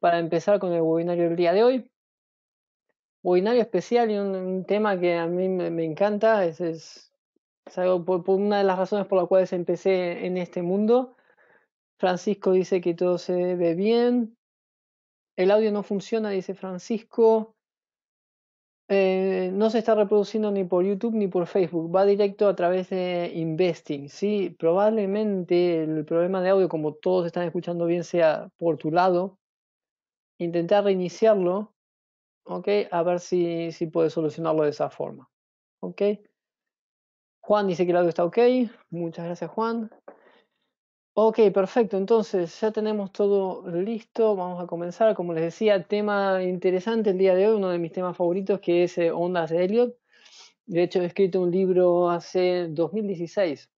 para empezar con el webinario del día de hoy. Webinario especial y un, tema que a mí me, encanta, es, algo por, una de las razones por las cuales empecé en este mundo. Francisco dice que todo se ve bien. El audio no funciona, dice Francisco. Eh, no se está reproduciendo ni por YouTube ni por Facebook, va directo a través de Investing. ¿sí? Probablemente el problema de audio, como todos están escuchando bien, sea por tu lado, intentar reiniciarlo, ¿ok? A ver si, si puede solucionarlo de esa forma, ¿ok? Juan dice que el audio está ok, muchas gracias Juan. Ok, perfecto, entonces ya tenemos todo listo, vamos a comenzar. Como les decía, tema interesante el día de hoy, uno de mis temas favoritos que es eh, Ondas de Elliot. De hecho, he escrito un libro hace 2016,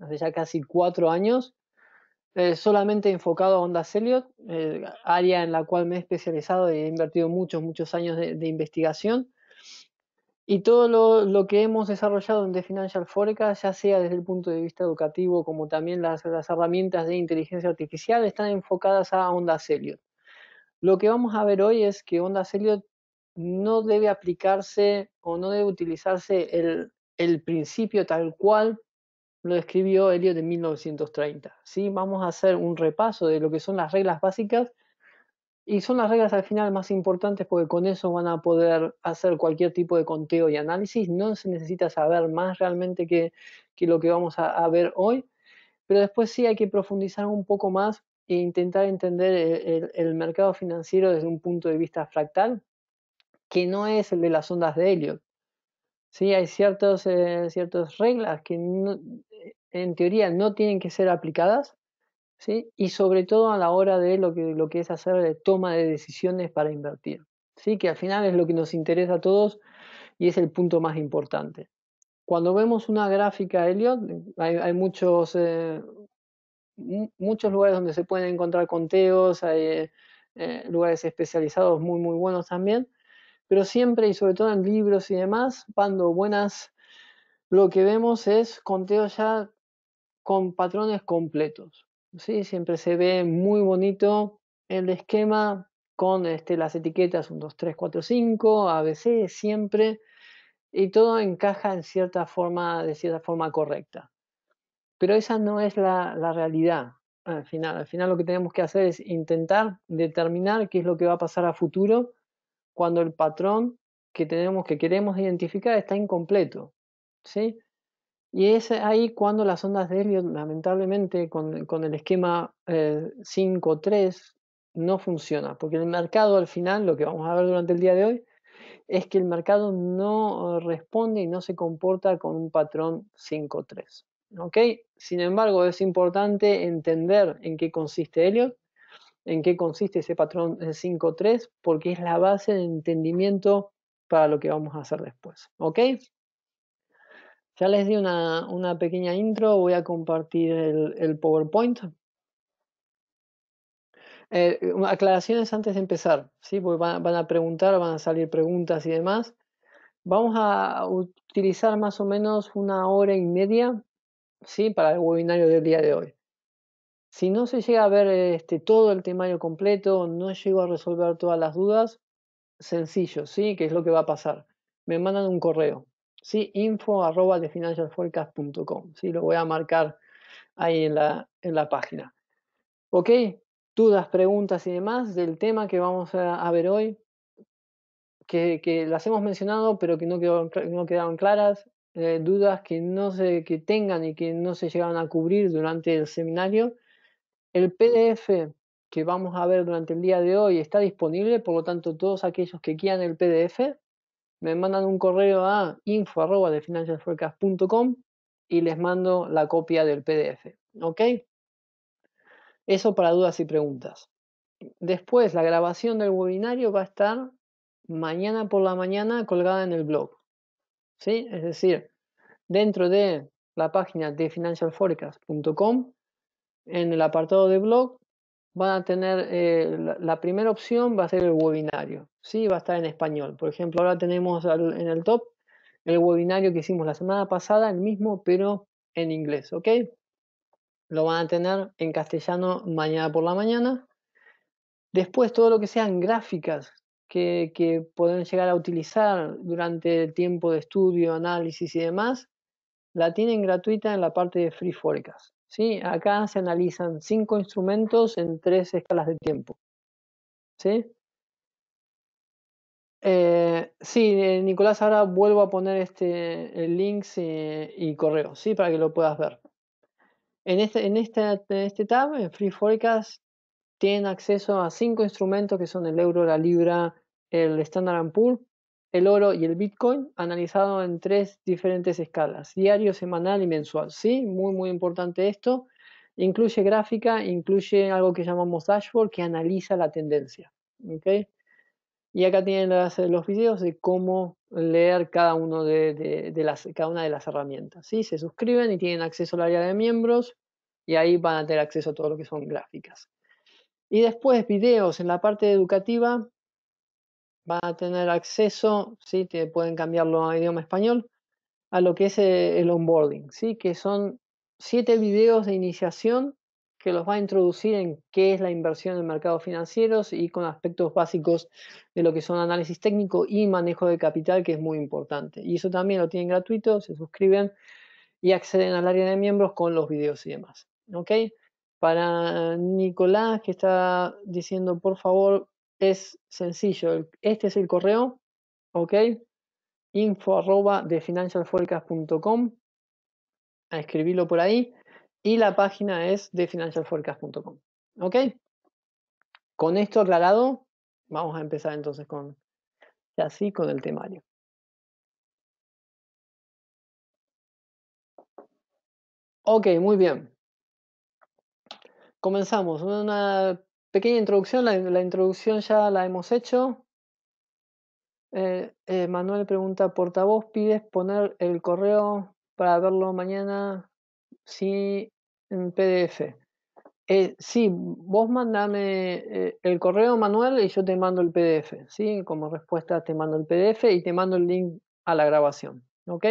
hace ya casi cuatro años, eh, solamente enfocado a ondas Elliot, eh, área en la cual me he especializado y he invertido muchos, muchos años de, investigación. Y todo lo, que hemos desarrollado en The Financial Forecast, ya sea desde el punto de vista educativo como también las, herramientas de inteligencia artificial, están enfocadas a ondas Elliot. Lo que vamos a ver hoy es que ondas Elliot no debe aplicarse o no debe utilizarse el, el principio tal cual lo escribió Elliot en 1930. ¿sí? Vamos a hacer un repaso de lo que son las reglas básicas y son las reglas al final más importantes porque con eso van a poder hacer cualquier tipo de conteo y análisis. No se necesita saber más realmente que, lo que vamos a, ver hoy, pero después sí hay que profundizar un poco más e intentar entender el, mercado financiero desde un punto de vista fractal, que no es el de las ondas de Elliot. Sí, hay eh, ciertas reglas que no, en teoría no tienen que ser aplicadas, ¿sí? y sobre todo a la hora de lo que, lo que es hacer eh, toma de decisiones para invertir, ¿sí? que al final es lo que nos interesa a todos y es el punto más importante. Cuando vemos una gráfica, Elliot, hay, muchos, eh, muchos lugares donde se pueden encontrar conteos, hay eh, lugares especializados muy, muy buenos también, pero siempre y sobre todo en libros y demás, cuando buenas lo que vemos es conteos ya con patrones completos. ¿sí? Siempre se ve muy bonito el esquema con este, las etiquetas 1, 2, 3, 4, 5, ABC siempre, y todo encaja en cierta forma, de cierta forma correcta. Pero esa no es la, la realidad al final. Al final lo que tenemos que hacer es intentar determinar qué es lo que va a pasar a futuro cuando el patrón que tenemos, que queremos identificar, está incompleto. ¿sí? Y es ahí cuando las ondas de Elliot, lamentablemente, con, el esquema 5-3, eh, no funciona, porque el mercado al final, lo que vamos a ver durante el día de hoy, es que el mercado no eh, responde y no se comporta con un patrón 5-3, ¿ok? Sin embargo, es importante entender en qué consiste Elliot, en qué consiste ese patrón 5-3, eh, porque es la base de entendimiento para lo que vamos a hacer después. ¿ok? Ya les di una, pequeña intro, voy a compartir el, PowerPoint. Eh, aclaraciones antes de empezar, ¿sí? porque van, a preguntar, van a salir preguntas y demás. Vamos a utilizar más o menos una hora y media ¿sí? para el webinario del día de hoy. Si no se llega a ver este, todo el temario completo, no llego a resolver todas las dudas, sencillo, ¿sí? que es lo que va a pasar? Me mandan un correo. ¿sí? info arroba ¿sí? Lo voy a marcar ahí en la, en la página. ¿Ok? Dudas, preguntas y demás del tema que vamos a, ver hoy, que, que, las hemos mencionado pero que no quedaron, claras, eh, dudas que no se que tengan y que no se llegaron a cubrir durante el seminario. El PDF que vamos a ver durante el día de hoy está disponible, por lo tanto todos aquellos que quieran el PDF me mandan un correo a info y les mando la copia del PDF. ¿Ok? Eso para dudas y preguntas. Después, la grabación del webinario va a estar mañana por la mañana colgada en el blog. ¿Sí? Es decir, dentro de la página de financialforecast.com, en el apartado de blog, van a tener eh, la primera opción va a ser el webinario sí va a estar en español. Por ejemplo, ahora tenemos en el top el webinario que hicimos la semana pasada, el mismo, pero en inglés, ¿ok? Lo van a tener en castellano mañana por la mañana. Después, todo lo que sean gráficas que, pueden llegar a utilizar durante el tiempo de estudio, análisis y demás, la tienen gratuita en la parte de Free Forecast. ¿sí? Acá se analizan cinco instrumentos en tres escalas de tiempo. ¿sí? Eh, sí, eh, Nicolás, ahora vuelvo a poner este el links y, eh, y, correo, sí, para que lo puedas ver. En este, en este, este tab, en Free Forecast, tienen acceso a cinco instrumentos que son el euro, la libra, el Standard pool el oro y el Bitcoin, analizado en tres diferentes escalas, diario, semanal y mensual. Sí, muy, muy importante esto. Incluye gráfica, incluye algo que llamamos dashboard, que analiza la tendencia. Y acá tienen eh, los videos de cómo leer cada, uno de, las, cada una de las herramientas. ¿sí? Se suscriben y tienen acceso al área de miembros y ahí van a tener acceso a todo lo que son gráficas. Y después videos en la parte educativa van a tener acceso, ¿sí? Te pueden cambiarlo a idioma español, a lo que es eh, el onboarding, ¿sí? que son siete videos de iniciación que los va a introducir en qué es la inversión en mercados financieros y con aspectos básicos de lo que son análisis técnico y manejo de capital, que es muy importante. Y eso también lo tienen gratuito, se suscriben y acceden al área de miembros con los videos y demás. ¿Ok? Para Nicolás, que está diciendo, por favor, es sencillo. Este es el correo, ¿ok? Info A escribirlo por ahí y la página es de financialforecast.com. ¿Ok? Con esto aclarado, vamos a empezar entonces con, así, con el temario. Ok, muy bien. Comenzamos. Una pequeña introducción. La, introducción ya la hemos hecho. Eh, eh, Manuel pregunta, portavoz, ¿pides poner el correo para verlo mañana sí, en PDF. Eh, sí, vos mandame eh, el correo manual y yo te mando el PDF, ¿sí? Como respuesta te mando el PDF y te mando el link a la grabación, ¿ok?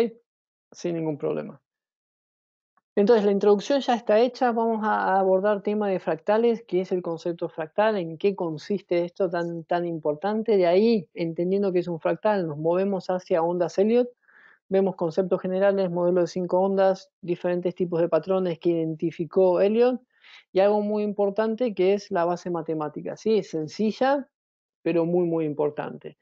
Sin ningún problema. Entonces, la introducción ya está hecha, vamos a abordar tema de fractales, qué es el concepto fractal, en qué consiste esto tan, tan importante, de ahí, entendiendo que es un fractal, nos movemos hacia ondas Elliot, Vemos conceptos generales, modelo de cinco ondas, diferentes tipos de patrones que identificó Elliot y algo muy importante que es la base matemática. Sí, es sencilla, pero muy, muy importante.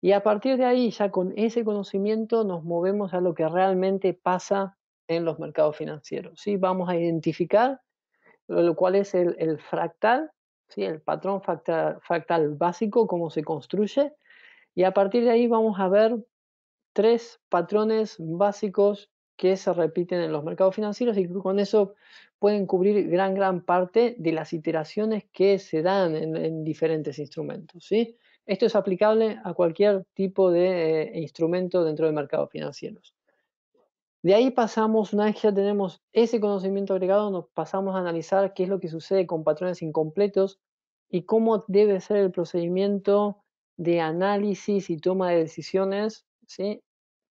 Y a partir de ahí, ya con ese conocimiento, nos movemos a lo que realmente pasa en los mercados financieros. ¿sí? Vamos a identificar lo cual es el, el fractal, ¿sí? el patrón fractal, fractal básico, cómo se construye. Y a partir de ahí vamos a ver tres patrones básicos que se repiten en los mercados financieros y con eso pueden cubrir gran, gran parte de las iteraciones que se dan en, diferentes instrumentos. ¿sí? Esto es aplicable a cualquier tipo de eh, instrumento dentro de mercados financieros. De ahí pasamos, una vez que ya tenemos ese conocimiento agregado, nos pasamos a analizar qué es lo que sucede con patrones incompletos y cómo debe ser el procedimiento de análisis y toma de decisiones ¿sí?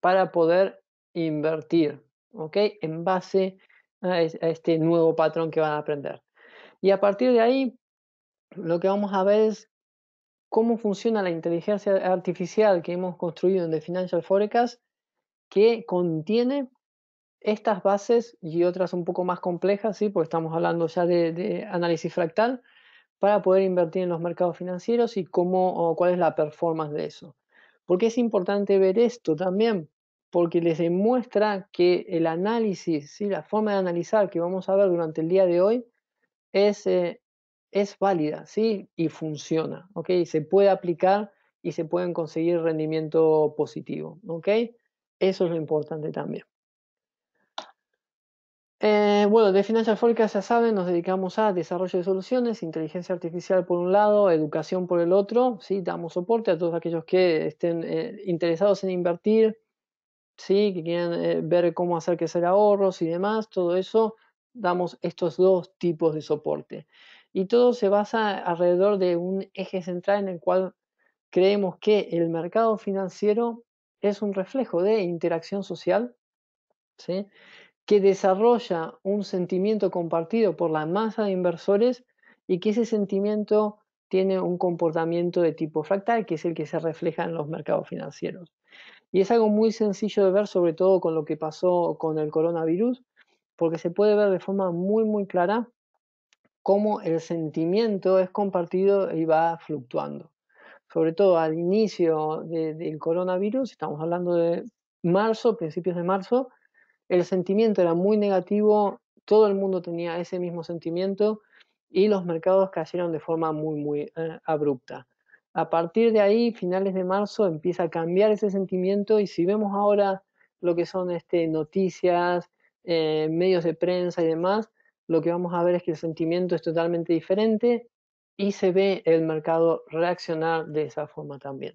para poder invertir ¿ok? en base a, este nuevo patrón que van a aprender. Y a partir de ahí, lo que vamos a ver es cómo funciona la inteligencia artificial que hemos construido en The Financial Forecast, que contiene estas bases y otras un poco más complejas, ¿sí? porque estamos hablando ya de, de análisis fractal, para poder invertir en los mercados financieros y cómo, o cuál es la performance de eso. Porque es importante ver esto también, porque les demuestra que el análisis, ¿sí? la forma de analizar que vamos a ver durante el día de hoy es, eh, es válida ¿sí? y funciona. Se puede aplicar y se pueden conseguir rendimiento positivo. Eso es lo importante también. Eh, bueno, de Financial Forecast ya saben, nos dedicamos a desarrollo de soluciones, inteligencia artificial por un lado, educación por el otro, ¿sí? damos soporte a todos aquellos que estén eh, interesados en invertir, ¿sí? que quieran eh, ver cómo hacer que crecer ahorros y demás, todo eso, damos estos dos tipos de soporte. Y todo se basa alrededor de un eje central en el cual creemos que el mercado financiero es un reflejo de interacción social, ¿sí? que desarrolla un sentimiento compartido por la masa de inversores y que ese sentimiento tiene un comportamiento de tipo fractal, que es el que se refleja en los mercados financieros. Y es algo muy sencillo de ver, sobre todo con lo que pasó con el coronavirus, porque se puede ver de forma muy, muy clara cómo el sentimiento es compartido y va fluctuando. Sobre todo al inicio del coronavirus, estamos hablando de marzo, principios de marzo, el sentimiento era muy negativo, todo el mundo tenía ese mismo sentimiento y los mercados cayeron de forma muy, muy eh, abrupta. A partir de ahí, finales de marzo, empieza a cambiar ese sentimiento y si vemos ahora lo que son este, noticias, eh, medios de prensa y demás, lo que vamos a ver es que el sentimiento es totalmente diferente y se ve el mercado reaccionar de esa forma también,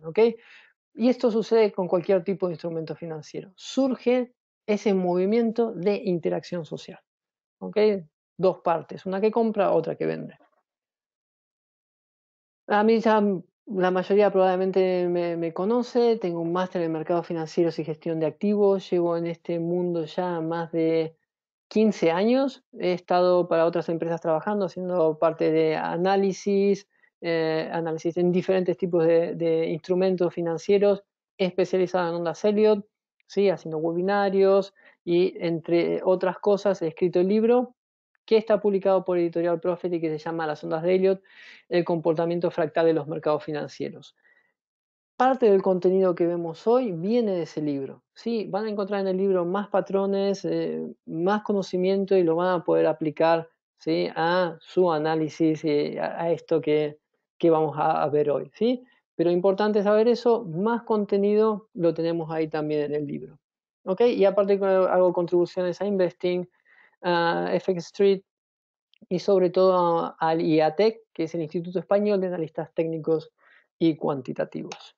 Y esto sucede con cualquier tipo de instrumento financiero. Surge ese movimiento de interacción social. Dos partes, una que compra, otra que vende. A mí ya la mayoría probablemente me, conoce, tengo un máster en mercados financieros y gestión de activos, llevo en este mundo ya más de 15 años, he estado para otras empresas trabajando, haciendo parte de análisis, eh, análisis en diferentes tipos de, instrumentos financieros, especializado en Onda Elliot, haciendo webinarios y entre otras cosas he escrito el libro que está publicado por Editorial Profit y que se llama Las ondas de Elliot, el comportamiento fractal de los mercados financieros. Parte del contenido que vemos hoy viene de ese libro. ¿sí? Van a encontrar en el libro más patrones, eh, más conocimiento y lo van a poder aplicar ¿sí? a su análisis y a, esto que, vamos a, a ver hoy. ¿sí? Pero importante saber eso, más contenido lo tenemos ahí también en el libro. ¿Ok? Y aparte hago contribuciones a Investing, a FX Street y sobre todo al IATEC, que es el Instituto Español de Analistas Técnicos y Cuantitativos.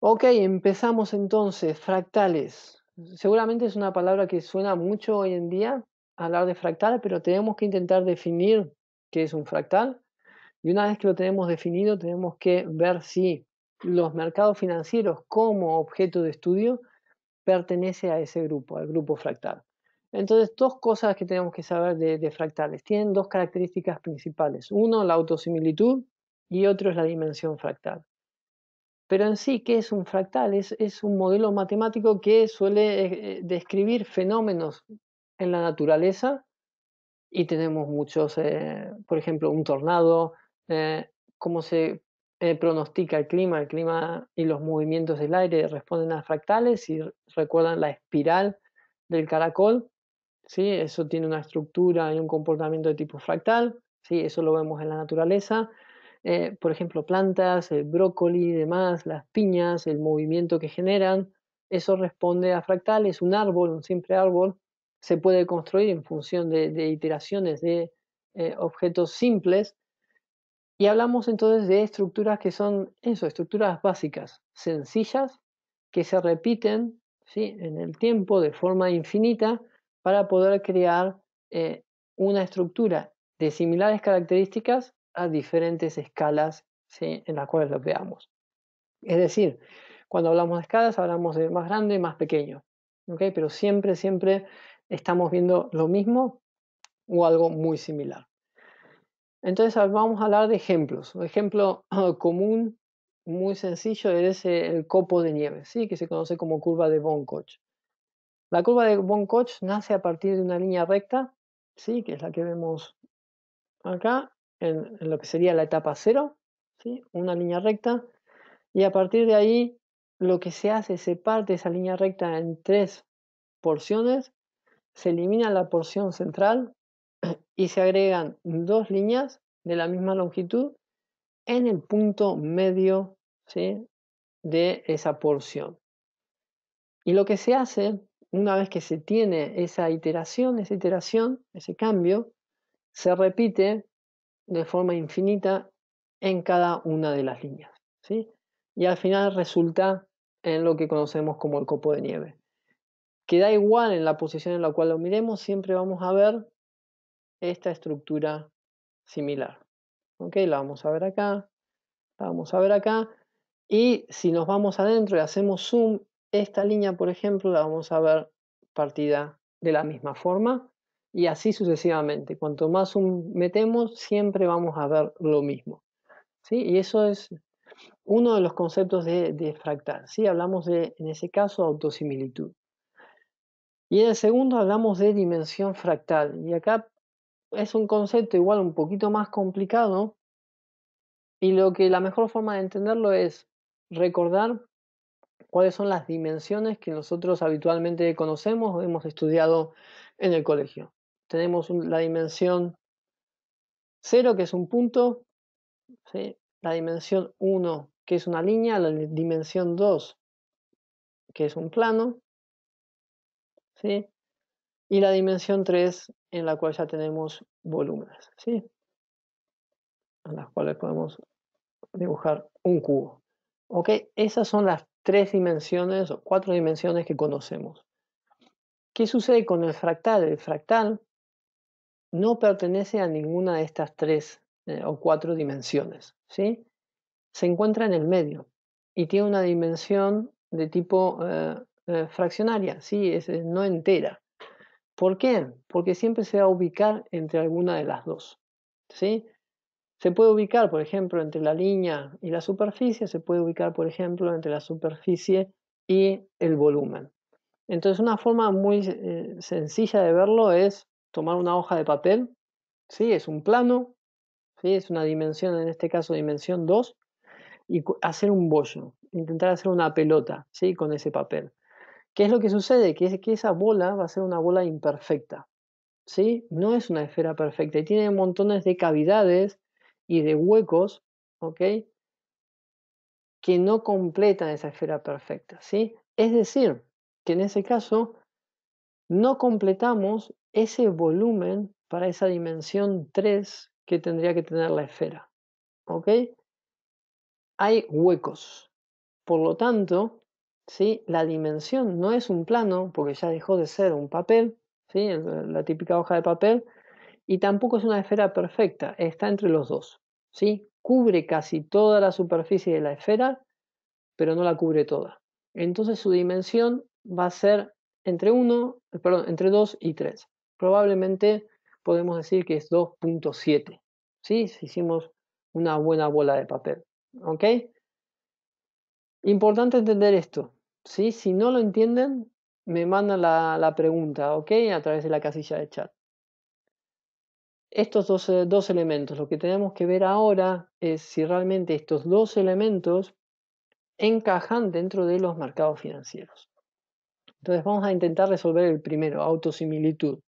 Ok, empezamos entonces, fractales. Seguramente es una palabra que suena mucho hoy en día, hablar de fractal, pero tenemos que intentar definir qué es un fractal y una vez que lo tenemos definido, tenemos que ver si los mercados financieros como objeto de estudio pertenece a ese grupo, al grupo fractal. Entonces, dos cosas que tenemos que saber de, fractales. Tienen dos características principales. Uno, la autosimilitud y otro es la dimensión fractal. Pero en sí, ¿qué es un fractal? Es, un modelo matemático que suele eh, eh, describir fenómenos en la naturaleza y tenemos muchos, eh, por ejemplo, un tornado, eh, cómo se eh, pronostica el clima, el clima y los movimientos del aire responden a fractales y recuerdan la espiral del caracol, ¿sí? eso tiene una estructura y un comportamiento de tipo fractal, ¿sí? eso lo vemos en la naturaleza. Eh, por ejemplo, plantas, el brócoli y demás, las piñas, el movimiento que generan, eso responde a fractales, un árbol, un simple árbol, se puede construir en función de, iteraciones de objetos simples y hablamos entonces de estructuras que son eso, estructuras básicas, sencillas, que se repiten en el tiempo de forma infinita para poder crear eh, una estructura de similares características a diferentes escalas en las cuales lo veamos. Es decir, cuando hablamos de escalas hablamos de más grande y más pequeño, pero siempre, siempre estamos viendo lo mismo o algo muy similar. Entonces vamos a hablar de ejemplos. Un ejemplo común, muy sencillo, es e, el copo de nieve, ¿sí? que se conoce como curva de von Koch. La curva de von Koch nace a partir de una línea recta, ¿sí? que es la que vemos acá, en, lo que sería la etapa cero, ¿sí? una línea recta, y a partir de ahí lo que se hace, se parte esa línea recta en tres porciones, se elimina la porción central, y se agregan dos líneas de la misma longitud en el punto medio de esa porción. Y lo que se hace, una vez que se tiene esa iteración, esa iteración, ese cambio, se repite de forma infinita en cada una de las líneas. ¿sí? Y al final resulta en lo que conocemos como el copo de nieve. Que da igual en la posición en la cual lo miremos, siempre vamos a ver esta estructura similar. ¿Ok? La vamos a ver acá, la vamos a ver acá. Y si nos vamos adentro y hacemos zoom, esta línea, por ejemplo, la vamos a ver partida de la misma forma y así sucesivamente. Cuanto más zoom metemos, siempre vamos a ver lo mismo. ¿sí? Y eso es uno de los conceptos de, fractal. ¿sí? Hablamos de, en ese caso, autosimilitud. Y en el segundo hablamos de dimensión fractal. Y acá es un concepto igual un poquito más complicado y lo que la mejor forma de entenderlo es recordar cuáles son las dimensiones que nosotros habitualmente conocemos o hemos estudiado en el colegio. Tenemos la dimensión 0, que es un punto, la dimensión 1, que es una línea, la dimensión 2, que es un plano, ¿sí? y la dimensión 3 en la cual ya tenemos volúmenes, ¿sí? En las cuales podemos dibujar un cubo. ¿Ok? Esas son las tres dimensiones o cuatro dimensiones que conocemos. ¿Qué sucede con el fractal? El fractal no pertenece a ninguna de estas tres eh, o cuatro dimensiones, ¿sí? Se encuentra en el medio y tiene una dimensión de tipo eh, eh, fraccionaria, ¿sí? Es no entera. ¿Por qué? Porque siempre se va a ubicar entre alguna de las dos. ¿sí? Se puede ubicar, por ejemplo, entre la línea y la superficie, se puede ubicar, por ejemplo, entre la superficie y el volumen. Entonces, una forma muy eh, sencilla de verlo es tomar una hoja de papel, ¿sí? es un plano, ¿sí? es una dimensión, en este caso dimensión 2, y hacer un bollo, intentar hacer una pelota ¿sí? con ese papel. ¿Qué es lo que sucede? Que, que esa bola va a ser una bola imperfecta, ¿sí? No es una esfera perfecta y tiene montones de cavidades y de huecos, ¿ok? Que no completan esa esfera perfecta, ¿sí? Es decir, que en ese caso no completamos ese volumen para esa dimensión 3 que tendría que tener la esfera, ¿ok? Hay huecos. Por lo tanto, ¿sí? La dimensión no es un plano, porque ya dejó de ser un papel, ¿sí? la típica hoja de papel, y tampoco es una esfera perfecta, está entre los dos. ¿sí? Cubre casi toda la superficie de la esfera, pero no la cubre toda. Entonces su dimensión va a ser entre 1, perdón, entre 2 y 3. Probablemente podemos decir que es 2.7, ¿sí? si hicimos una buena bola de papel. ¿ok? Importante entender esto. ¿sí? Si no lo entienden, me mandan la, pregunta, A través de la casilla de chat. Estos dos, eh, dos elementos, lo que tenemos que ver ahora es si realmente estos dos elementos encajan dentro de los mercados financieros. Entonces vamos a intentar resolver el primero, autosimilitud.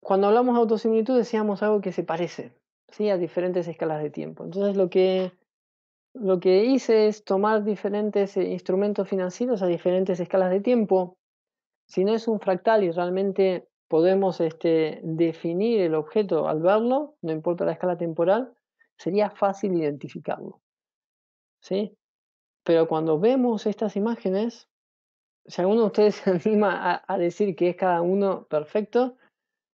Cuando hablamos de autosimilitud decíamos algo que se parece, ¿sí? a diferentes escalas de tiempo. Entonces lo que, lo que hice es tomar diferentes eh, instrumentos financieros a diferentes escalas de tiempo. Si no es un fractal y realmente podemos este, definir el objeto al verlo, no importa la escala temporal, sería fácil identificarlo. ¿Sí? Pero cuando vemos estas imágenes, si alguno de ustedes se anima a decir que es cada uno perfecto,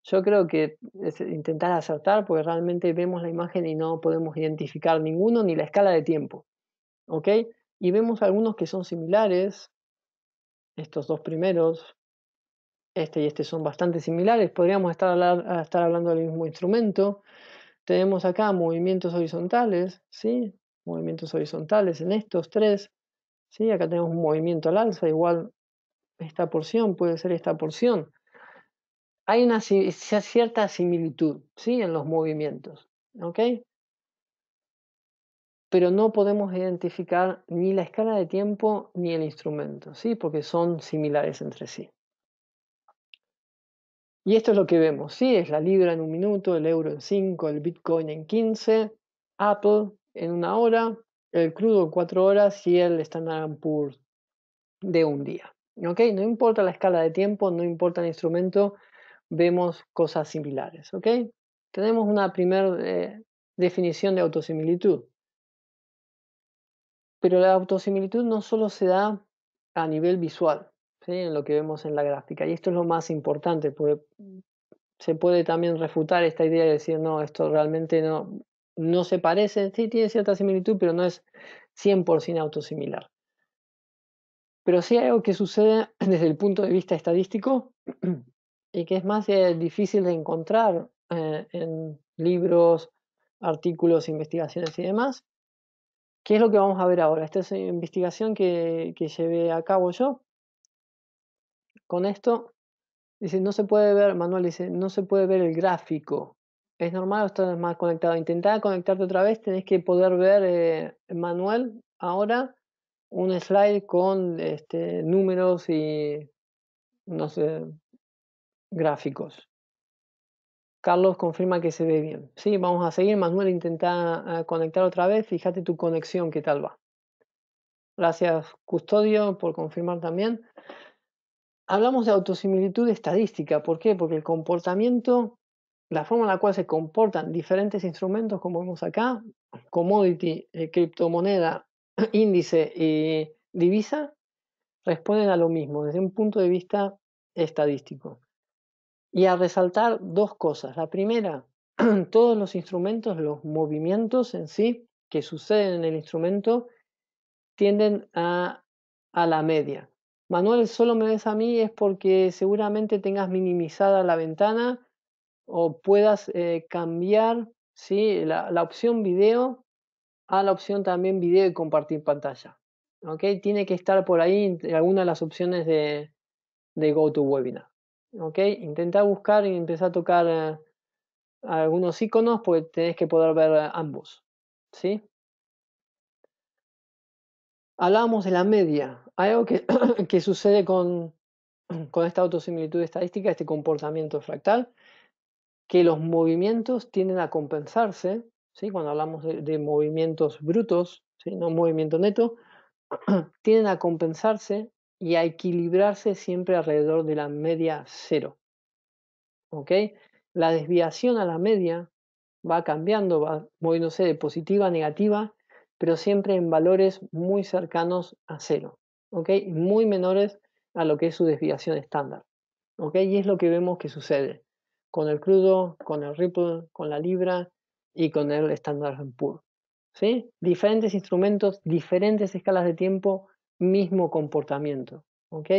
yo creo que es intentar acertar porque realmente vemos la imagen y no podemos identificar ninguno ni la escala de tiempo. ¿Ok? Y vemos algunos que son similares. Estos dos primeros, este y este son bastante similares. Podríamos estar, estar hablando del mismo instrumento. Tenemos acá movimientos horizontales, ¿sí? Movimientos horizontales en estos tres. ¿sí? Acá tenemos un movimiento al alza, igual esta porción puede ser esta porción hay una cierta similitud ¿sí? en los movimientos, ¿ok? Pero no podemos identificar ni la escala de tiempo ni el instrumento, ¿sí? Porque son similares entre sí. Y esto es lo que vemos, ¿sí? Es la libra en un minuto, el euro en cinco, el bitcoin en 15, Apple en una hora, el crudo en 4 horas y el Standard Poor's de un día. ¿Ok? No importa la escala de tiempo, no importa el instrumento, vemos cosas similares. ¿ok? Tenemos una primera eh, definición de autosimilitud. Pero la autosimilitud no solo se da a nivel visual, en lo que vemos en la gráfica, y esto es lo más importante, porque se puede también refutar esta idea de decir, no, esto realmente no, no se parece, sí tiene cierta similitud, pero no es 100% autosimilar. Pero sí hay algo que sucede desde el punto de vista estadístico y que es más eh, difícil de encontrar eh, en libros, artículos, investigaciones y demás. ¿Qué es lo que vamos a ver ahora? Esta es una eh, investigación que, que llevé a cabo yo. Con esto, dice, no se puede ver, Manuel dice, no se puede ver el gráfico. Es normal, estás más conectado. intenta conectarte otra vez, tenés que poder ver, Manuel, ahora un slide con este, números y no sé, gráficos. Carlos confirma que se ve bien. Sí, vamos a seguir. Manuel intenta eh, conectar otra vez. Fíjate tu conexión, qué tal va. Gracias, Custodio, por confirmar también. Hablamos de autosimilitud estadística. ¿Por qué? Porque el comportamiento, la forma en la cual se comportan diferentes instrumentos, como vemos acá, commodity, eh, criptomoneda, índice y divisa, responden a lo mismo desde un punto de vista estadístico y a resaltar dos cosas. La primera, todos los instrumentos, los movimientos en sí que suceden en el instrumento tienden a, la media. Manuel, solo me ves a mí es porque seguramente tengas minimizada la ventana o puedas eh, cambiar ¿sí? la, opción video a la opción también video y compartir pantalla. Okay, Tiene que estar por ahí eh, alguna de las opciones de, de GoToWebinar. Intenta buscar y empieza a tocar eh, algunos iconos porque tenés que poder ver eh, ambos, ¿sí? Hablábamos de la media. Hay algo que, sucede con, esta autosimilitud estadística, este comportamiento fractal, que los movimientos tienden a compensarse, ¿sí? cuando hablamos de, movimientos brutos, no movimiento neto, tienden a compensarse y a equilibrarse siempre alrededor de la media cero. ¿Ok? La desviación a la media va cambiando, va moviéndose de positiva a negativa, pero siempre en valores muy cercanos a cero. ¿Ok? Muy menores a lo que es su desviación estándar. ¿Ok? Y es lo que vemos que sucede con el crudo, con el Ripple, con la Libra y con el en puro. ¿Sí? Diferentes instrumentos, diferentes escalas de tiempo, mismo comportamiento. ¿ok?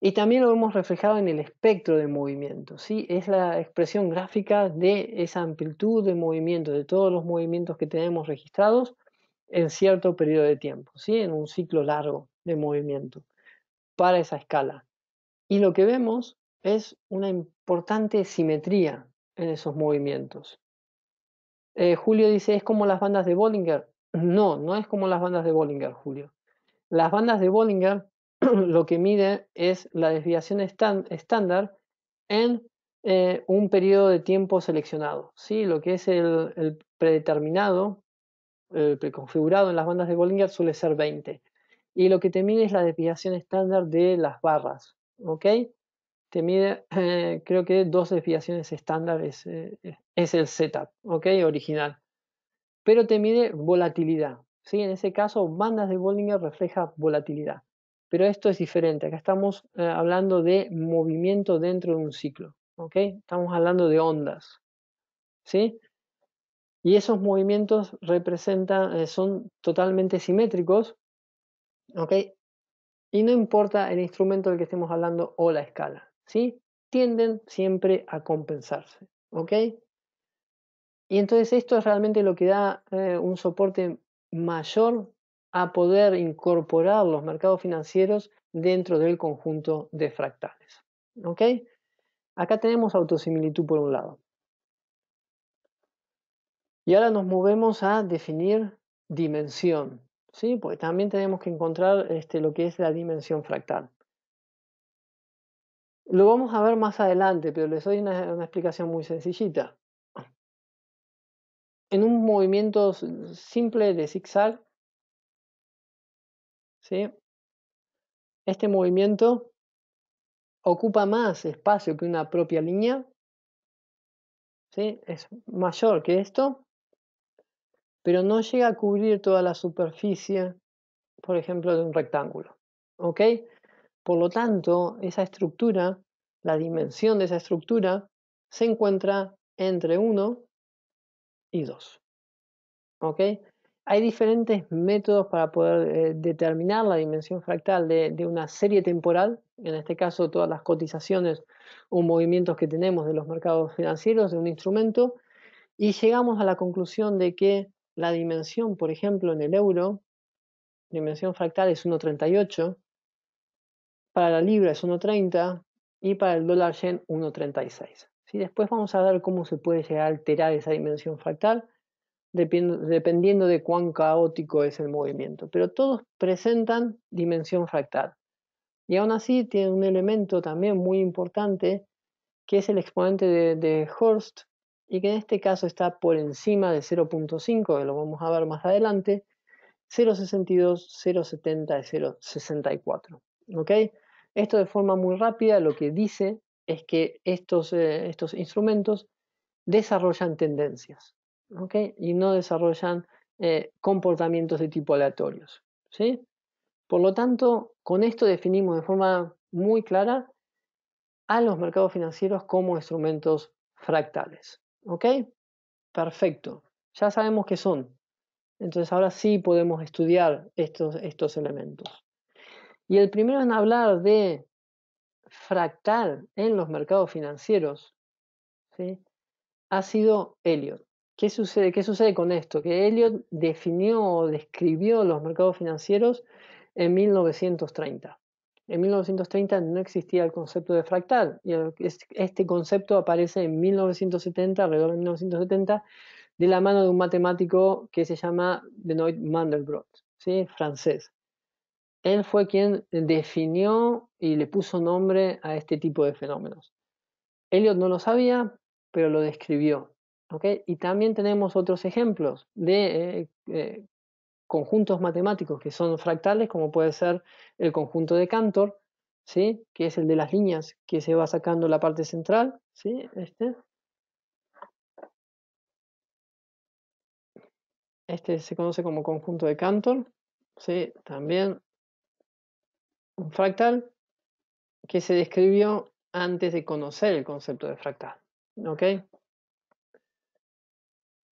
Y también lo hemos reflejado en el espectro de movimiento, ¿sí? es la expresión gráfica de esa amplitud de movimiento, de todos los movimientos que tenemos registrados en cierto periodo de tiempo, ¿sí? en un ciclo largo de movimiento, para esa escala. Y lo que vemos es una importante simetría en esos movimientos. Eh, Julio dice, es como las bandas de Bollinger. No, no es como las bandas de Bollinger, Julio. Las bandas de Bollinger lo que mide es la desviación estándar en eh, un periodo de tiempo seleccionado. ¿sí? Lo que es el, predeterminado, el preconfigurado en las bandas de Bollinger suele ser 20. Y lo que te mide es la desviación estándar de las barras. Te mide, creo que dos desviaciones estándar es, eh, es el setup ¿ok? original pero te mide volatilidad. ¿sí? En ese caso, bandas de Bollinger refleja volatilidad. Pero esto es diferente. Acá estamos eh, hablando de movimiento dentro de un ciclo. ¿ok? Estamos hablando de ondas. ¿sí? Y esos movimientos representan, eh, son totalmente simétricos. ¿ok? Y no importa el instrumento del que estemos hablando o la escala. ¿sí? Tienden siempre a compensarse. ¿ok? Y entonces esto es realmente lo que da eh, un soporte mayor a poder incorporar los mercados financieros dentro del conjunto de fractales. ¿Ok? Acá tenemos autosimilitud por un lado. Y ahora nos movemos a definir dimensión, ¿sí? Porque también tenemos que encontrar este, lo que es la dimensión fractal. Lo vamos a ver más adelante, pero les doy una explicación muy sencillita en un movimiento mm, simple de zigzag. ¿sí? Este movimiento ocupa más espacio que una propia línea. ¿sí? Es mayor que esto, pero no llega a cubrir toda la superficie, por ejemplo, de un rectángulo. ¿ok? Por lo tanto, esa estructura, la dimensión de esa estructura, se encuentra entre 1 ¿Ok? Hay diferentes métodos para poder eh, determinar la dimensión fractal de, una serie temporal, en este caso todas las cotizaciones o movimientos que tenemos de los mercados financieros de un instrumento, y llegamos a la conclusión de que la dimensión, por ejemplo, en el euro, dimensión fractal es 1.38, para la libra es 1.30 y para el dólar yen 1.36. Después vamos a ver cómo se puede llegar a alterar esa dimensión fractal dependiendo de cuán caótico es el movimiento. Pero todos presentan dimensión fractal. Y aún así tiene un elemento también muy importante que es el exponente de, Hurst Horst y que en este caso está por encima de 0.5, que lo vamos a ver más adelante, 0.62, 0.70 y 0.64. Esto de forma muy rápida lo que dice es que estos, eh, estos instrumentos desarrollan tendencias ¿okay? y no desarrollan eh, comportamientos de tipo aleatorios. ¿sí? Por lo tanto, con esto definimos de forma muy clara a los mercados financieros como instrumentos fractales. ¿Ok? Perfecto. Ya sabemos qué son. Entonces ahora sí podemos estudiar estos, estos elementos. Y el primero en hablar de fractal en los mercados financieros ¿sí? ha sido Elliot. ¿Qué sucede? ¿Qué sucede con esto? Que Elliot definió o describió los mercados financieros en 1930. En 1930 no existía el concepto de fractal y este concepto aparece en 1970, alrededor de 1970, de la mano de un matemático que se llama Benoit Mandelbrot, ¿sí? francés él fue quien definió y le puso nombre a este tipo de fenómenos. Elliot no lo sabía, pero lo describió. Y también tenemos otros ejemplos de eh, eh, conjuntos matemáticos que son fractales, como puede ser el conjunto de Cantor, ¿sí? que es el de las líneas que se va sacando la parte central. ¿sí? Este. este se conoce como conjunto de Cantor. ¿sí? También un fractal que se describió antes de conocer el concepto de fractal. ¿Ok?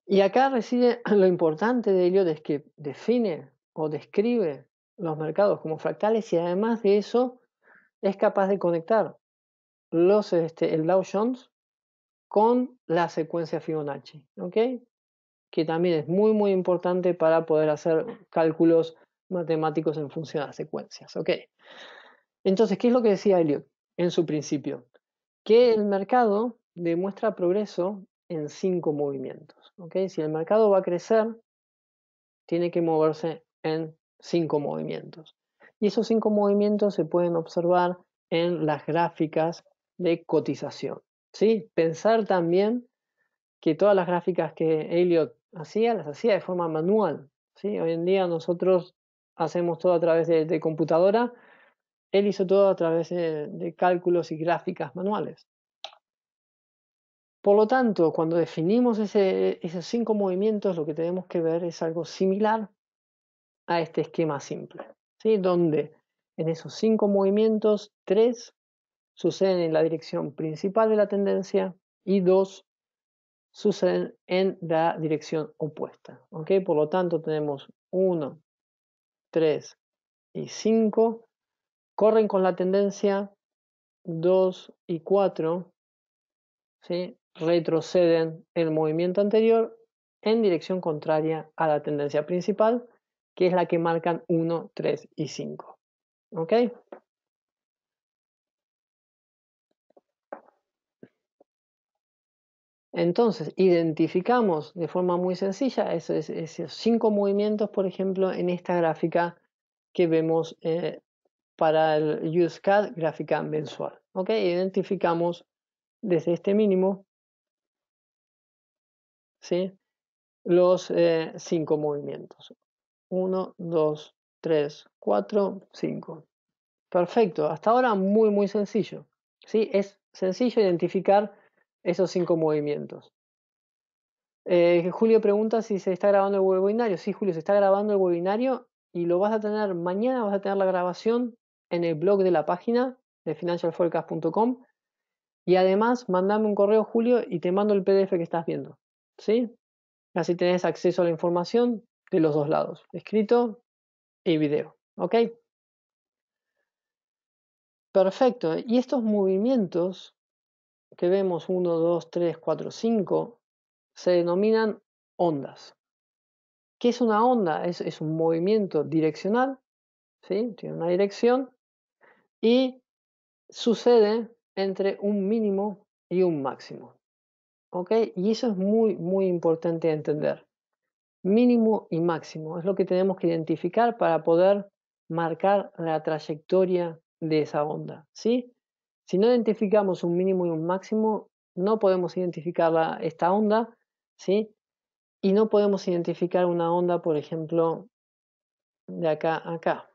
Y acá reside lo importante de ello, es que define o describe los mercados como fractales y además de eso es capaz de conectar los, este, el Dow Jones con la secuencia Fibonacci, ¿ok? Que también es muy, muy importante para poder hacer cálculos matemáticos en función de las secuencias. Entonces, ¿qué es lo que decía Elliot en su principio? Que el mercado demuestra progreso en cinco movimientos. Si el mercado va a crecer, tiene que moverse en cinco movimientos. Y esos cinco movimientos se pueden observar en las gráficas de cotización. ¿sí? Pensar también que todas las gráficas que Elliot hacía, las hacía de forma manual. ¿sí? Hoy en día nosotros hacemos todo a través de, computadora, él hizo todo a través de, cálculos y gráficas manuales. Por lo tanto, cuando definimos esos cinco movimientos, lo que tenemos que ver es algo similar a este esquema simple, donde en esos cinco movimientos, tres suceden en la dirección principal de la tendencia y dos suceden en la dirección opuesta. ¿ok? Por lo tanto, tenemos uno, 3 y 5 corren con la tendencia 2 y 4, retroceden el movimiento anterior en dirección contraria a la tendencia principal, que es la que marcan 1, 3 y 5. Entonces, identificamos de forma muy sencilla esos, esos cinco movimientos, por ejemplo, en esta gráfica que vemos eh, para el USECAD gráfica mensual. ¿ok? Identificamos desde este mínimo ¿sí? los eh, cinco movimientos. Uno, dos, tres, cuatro, cinco. Perfecto. Hasta ahora muy, muy sencillo. ¿sí? Es sencillo identificar esos cinco movimientos. Eh, Julio pregunta si se está grabando el webinario. Sí, Julio, se está grabando el webinario y lo vas a tener mañana, vas a tener la grabación en el blog de la página de financialforecast.com. Y además, mandame un correo, Julio, y te mando el PDF que estás viendo. ¿Sí? Así tenés acceso a la información de los dos lados, escrito y video. ¿Ok? Perfecto. Y estos movimientos que vemos 1, 2, 3, 4, 5 se denominan ondas. ¿Qué es una onda? Es, es un movimiento direccional, ¿sí? tiene una dirección y sucede entre un mínimo y un máximo. ¿ok? Y eso es muy, muy importante entender. Mínimo y máximo es lo que tenemos que identificar para poder marcar la trayectoria de esa onda. ¿sí? Si no identificamos un mínimo y un máximo, no podemos identificar esta onda, ¿sí? Y no podemos identificar una onda, por ejemplo, de acá a acá,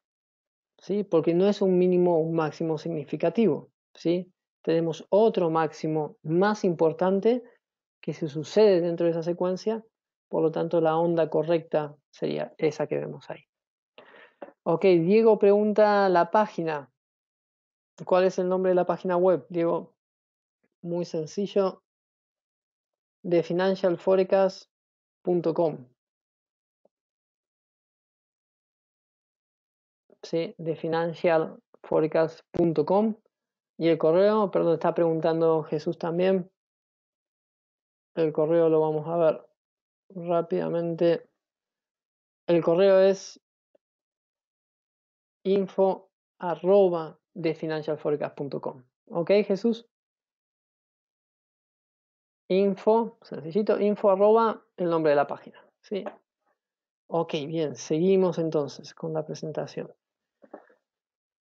¿sí? Porque no es un mínimo o un máximo significativo, ¿sí? Tenemos otro máximo más importante que se sucede dentro de esa secuencia, por lo tanto la onda correcta sería esa que vemos ahí. Ok, Diego pregunta la página. ¿Cuál es el nombre de la página web, Diego? Muy sencillo. De Sí, de Y el correo, perdón, está preguntando Jesús también. El correo lo vamos a ver rápidamente. El correo es info de financialforecast.com. ¿Ok, Jesús? Info, sencillito, info arroba el nombre de la página. ¿sí? Ok, bien, seguimos entonces con la presentación.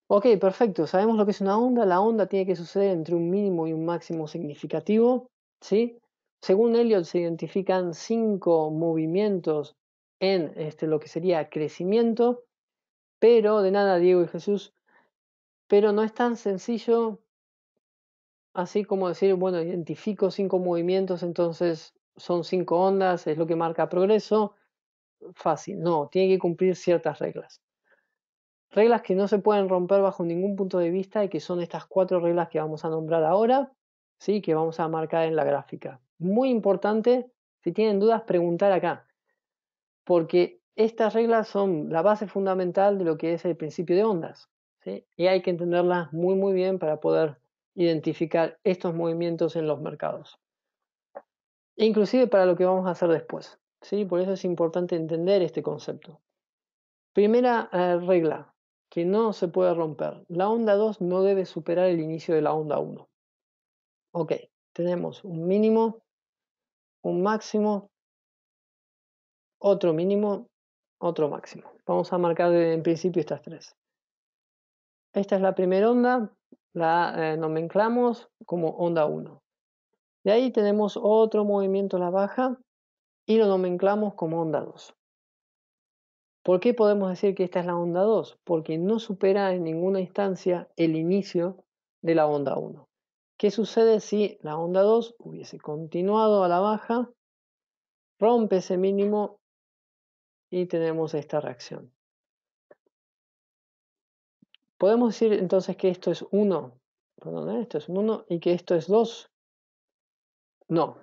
Ok, perfecto, sabemos lo que es una onda. La onda tiene que suceder entre un mínimo y un máximo significativo. ¿sí? Según Elliot se identifican cinco movimientos en este, lo que sería crecimiento, pero de nada Diego y Jesús pero no es tan sencillo así como decir, bueno, identifico cinco movimientos, entonces son cinco ondas, es lo que marca progreso, fácil, no, tiene que cumplir ciertas reglas. Reglas que no se pueden romper bajo ningún punto de vista y que son estas cuatro reglas que vamos a nombrar ahora, ¿sí? que vamos a marcar en la gráfica. Muy importante, si tienen dudas, preguntar acá, porque estas reglas son la base fundamental de lo que es el principio de ondas y hay que entenderla muy muy bien para poder identificar estos movimientos en los mercados. Inclusive para lo que vamos a hacer después. ¿sí? Por eso es importante entender este concepto. Primera eh, regla que no se puede romper. La onda 2 no debe superar el inicio de la onda 1. Ok, tenemos un mínimo, un máximo, otro mínimo, otro máximo. Vamos a marcar en principio estas tres. Esta es la primera onda, la eh, nomenclamos como onda 1. De ahí tenemos otro movimiento a la baja y lo nomenclamos como onda 2. ¿Por qué podemos decir que esta es la onda 2? Porque no supera en ninguna instancia el inicio de la onda 1. ¿Qué sucede si la onda 2 hubiese continuado a la baja, rompe ese mínimo y tenemos esta reacción? Podemos decir entonces que esto es 1, ¿eh? esto es y que esto es 2. No,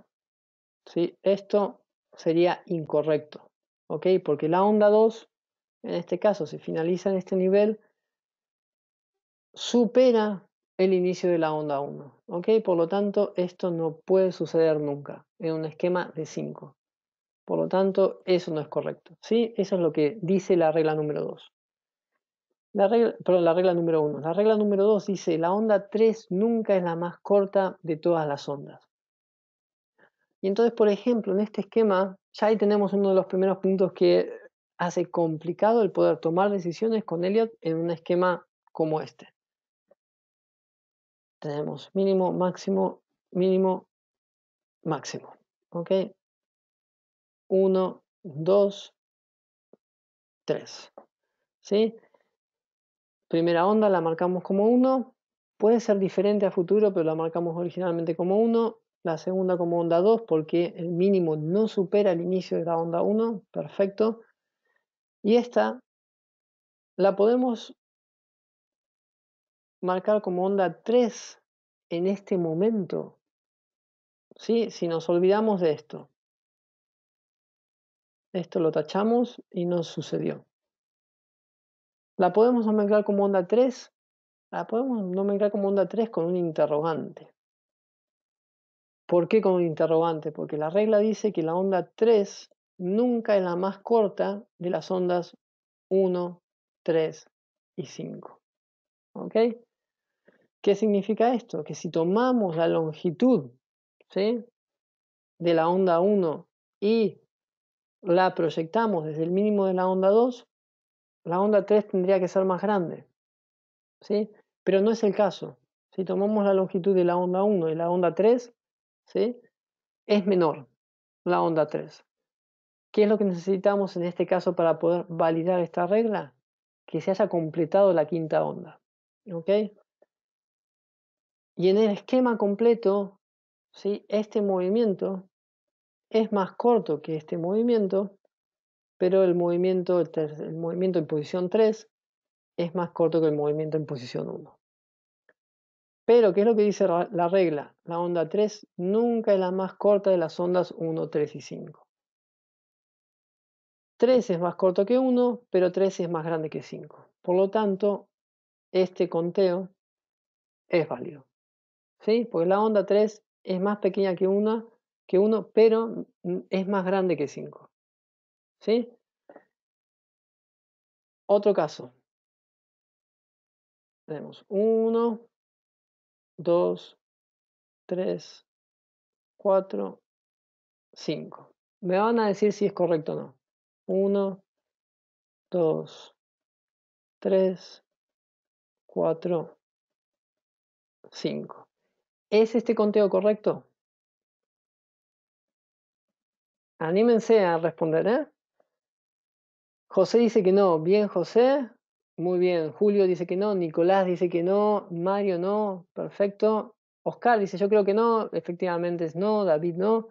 ¿sí? esto sería incorrecto, ¿ok? Porque la onda 2, en este caso, si finaliza en este nivel, supera el inicio de la onda 1, ¿ok? Por lo tanto, esto no puede suceder nunca en un esquema de 5. Por lo tanto, eso no es correcto, ¿sí? Eso es lo que dice la regla número 2. La regla, perdón, la regla número uno. La regla número dos dice, la onda 3 nunca es la más corta de todas las ondas. Y entonces, por ejemplo, en este esquema, ya ahí tenemos uno de los primeros puntos que hace complicado el poder tomar decisiones con Elliot en un esquema como este. Tenemos mínimo, máximo, mínimo, máximo. ¿Ok? uno dos tres ¿Sí? primera onda la marcamos como 1, puede ser diferente a futuro, pero la marcamos originalmente como 1, la segunda como onda 2 porque el mínimo no supera el inicio de la onda 1, perfecto. Y esta la podemos marcar como onda 3 en este momento, ¿sí? si nos olvidamos de esto. Esto lo tachamos y nos sucedió. La podemos nomenclar como onda 3, la podemos nomenclar como onda 3 con un interrogante. ¿Por qué con un interrogante? Porque la regla dice que la onda 3 nunca es la más corta de las ondas 1, 3 y 5. ¿Ok? ¿Qué significa esto? Que si tomamos la longitud de la onda 1 y la proyectamos desde el mínimo de la onda 2, la onda 3 tendría que ser más grande. ¿sí? Pero no es el caso. Si tomamos la longitud de la onda 1 y la onda 3, ¿sí? es menor la onda 3. ¿Qué es lo que necesitamos en este caso para poder validar esta regla? Que se haya completado la quinta onda. ¿Ok? Y en el esquema completo, ¿sí? este movimiento es más corto que este movimiento pero el movimiento, el, movimiento en posición 3 es más corto que el movimiento en posición 1. Pero, ¿qué es lo que dice la regla? La onda 3 nunca es la más corta de las ondas 1, 3 y 5. 3 es más corto que 1, pero 3 es más grande que 5. Por lo tanto, este conteo es válido. ¿Sí? Porque la onda 3 es más pequeña que que 1 pero mm, es más grande que 5. ¿Sí? Otro caso. Tenemos 1, 2, 3, 4, 5. Me van a decir si es correcto o no. 1, 2, 3, 4, 5. ¿Es este conteo correcto? Anímense a responder, ¿eh? José dice que no. Bien, José. Muy bien. Julio dice que no. Nicolás dice que no. Mario no. Perfecto. Oscar dice yo creo que no. Efectivamente es no. David no.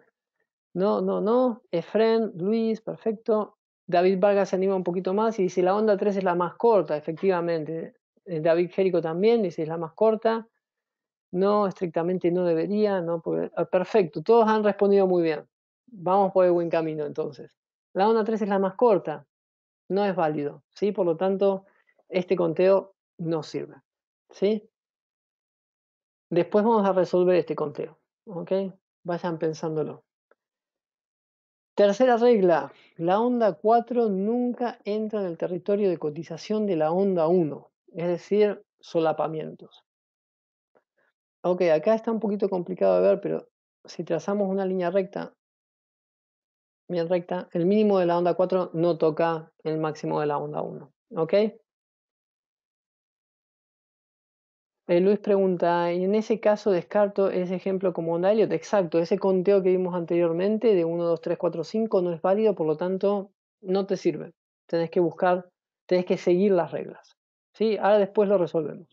No, no, no. Efren, Luis, perfecto. David Vargas se anima un poquito más y dice la onda 3 es la más corta, efectivamente. Eh, David Jerico también dice es la más corta. No, estrictamente no debería, no. Ah, perfecto, todos han respondido muy bien. Vamos por el buen camino entonces. La onda 3 es la más corta no es válido, ¿sí? Por lo tanto, este conteo no sirve, ¿sí? Después vamos a resolver este conteo, ¿ok? Vayan pensándolo. Tercera regla, la onda 4 nunca entra en el territorio de cotización de la onda 1, es decir, solapamientos. Ok, acá está un poquito complicado de ver, pero si trazamos una línea recta, bien recta, el mínimo de la onda 4 no toca el máximo de la onda 1. ¿Ok? Eh, Luis pregunta, ¿y en ese caso descarto ese ejemplo como onda Elliot? Exacto, ese conteo que vimos anteriormente de 1, 2, 3, 4, 5 no es válido, por lo tanto no te sirve. Tenés que buscar, tenés que seguir las reglas. ¿sí? Ahora después lo resolvemos.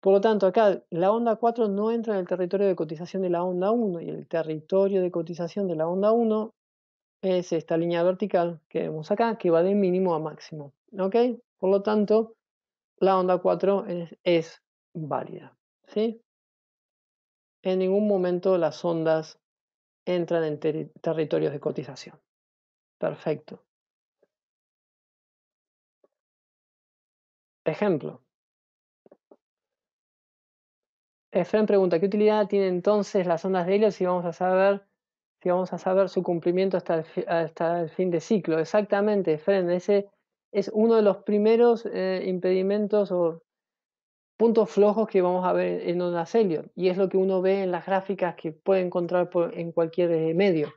Por lo tanto, acá la onda 4 no entra en el territorio de cotización de la onda 1 y el territorio de cotización de la onda 1 es esta línea vertical que vemos acá, que va de mínimo a máximo. ¿Ok? Por lo tanto, la onda 4 es, válida. ¿Sí? En ningún momento las ondas entran en territorios de cotización. Perfecto. Ejemplo. Efren pregunta, ¿qué utilidad tienen entonces las ondas de hilo si vamos a saber que vamos a saber su cumplimiento hasta el, hasta el fin de ciclo. Exactamente, Fren, ese es uno de los primeros eh, impedimentos o puntos flojos que vamos a ver en Onda y es lo que uno ve en las gráficas que puede encontrar en cualquier eh, medio.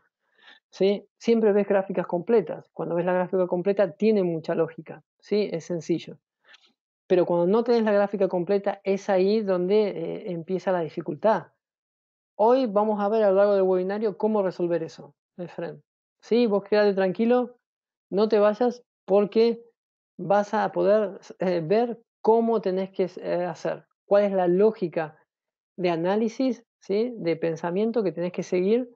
¿sí? Siempre ves gráficas completas. Cuando ves la gráfica completa tiene mucha lógica, ¿sí? es sencillo. Pero cuando no tenés la gráfica completa es ahí donde eh, empieza la dificultad. Hoy vamos a ver a lo largo del webinario cómo resolver eso, el friend. Sí, vos quédate tranquilo, no te vayas porque vas a poder eh, ver cómo tenés que eh, hacer, cuál es la lógica de análisis, ¿sí? de pensamiento que tenés que seguir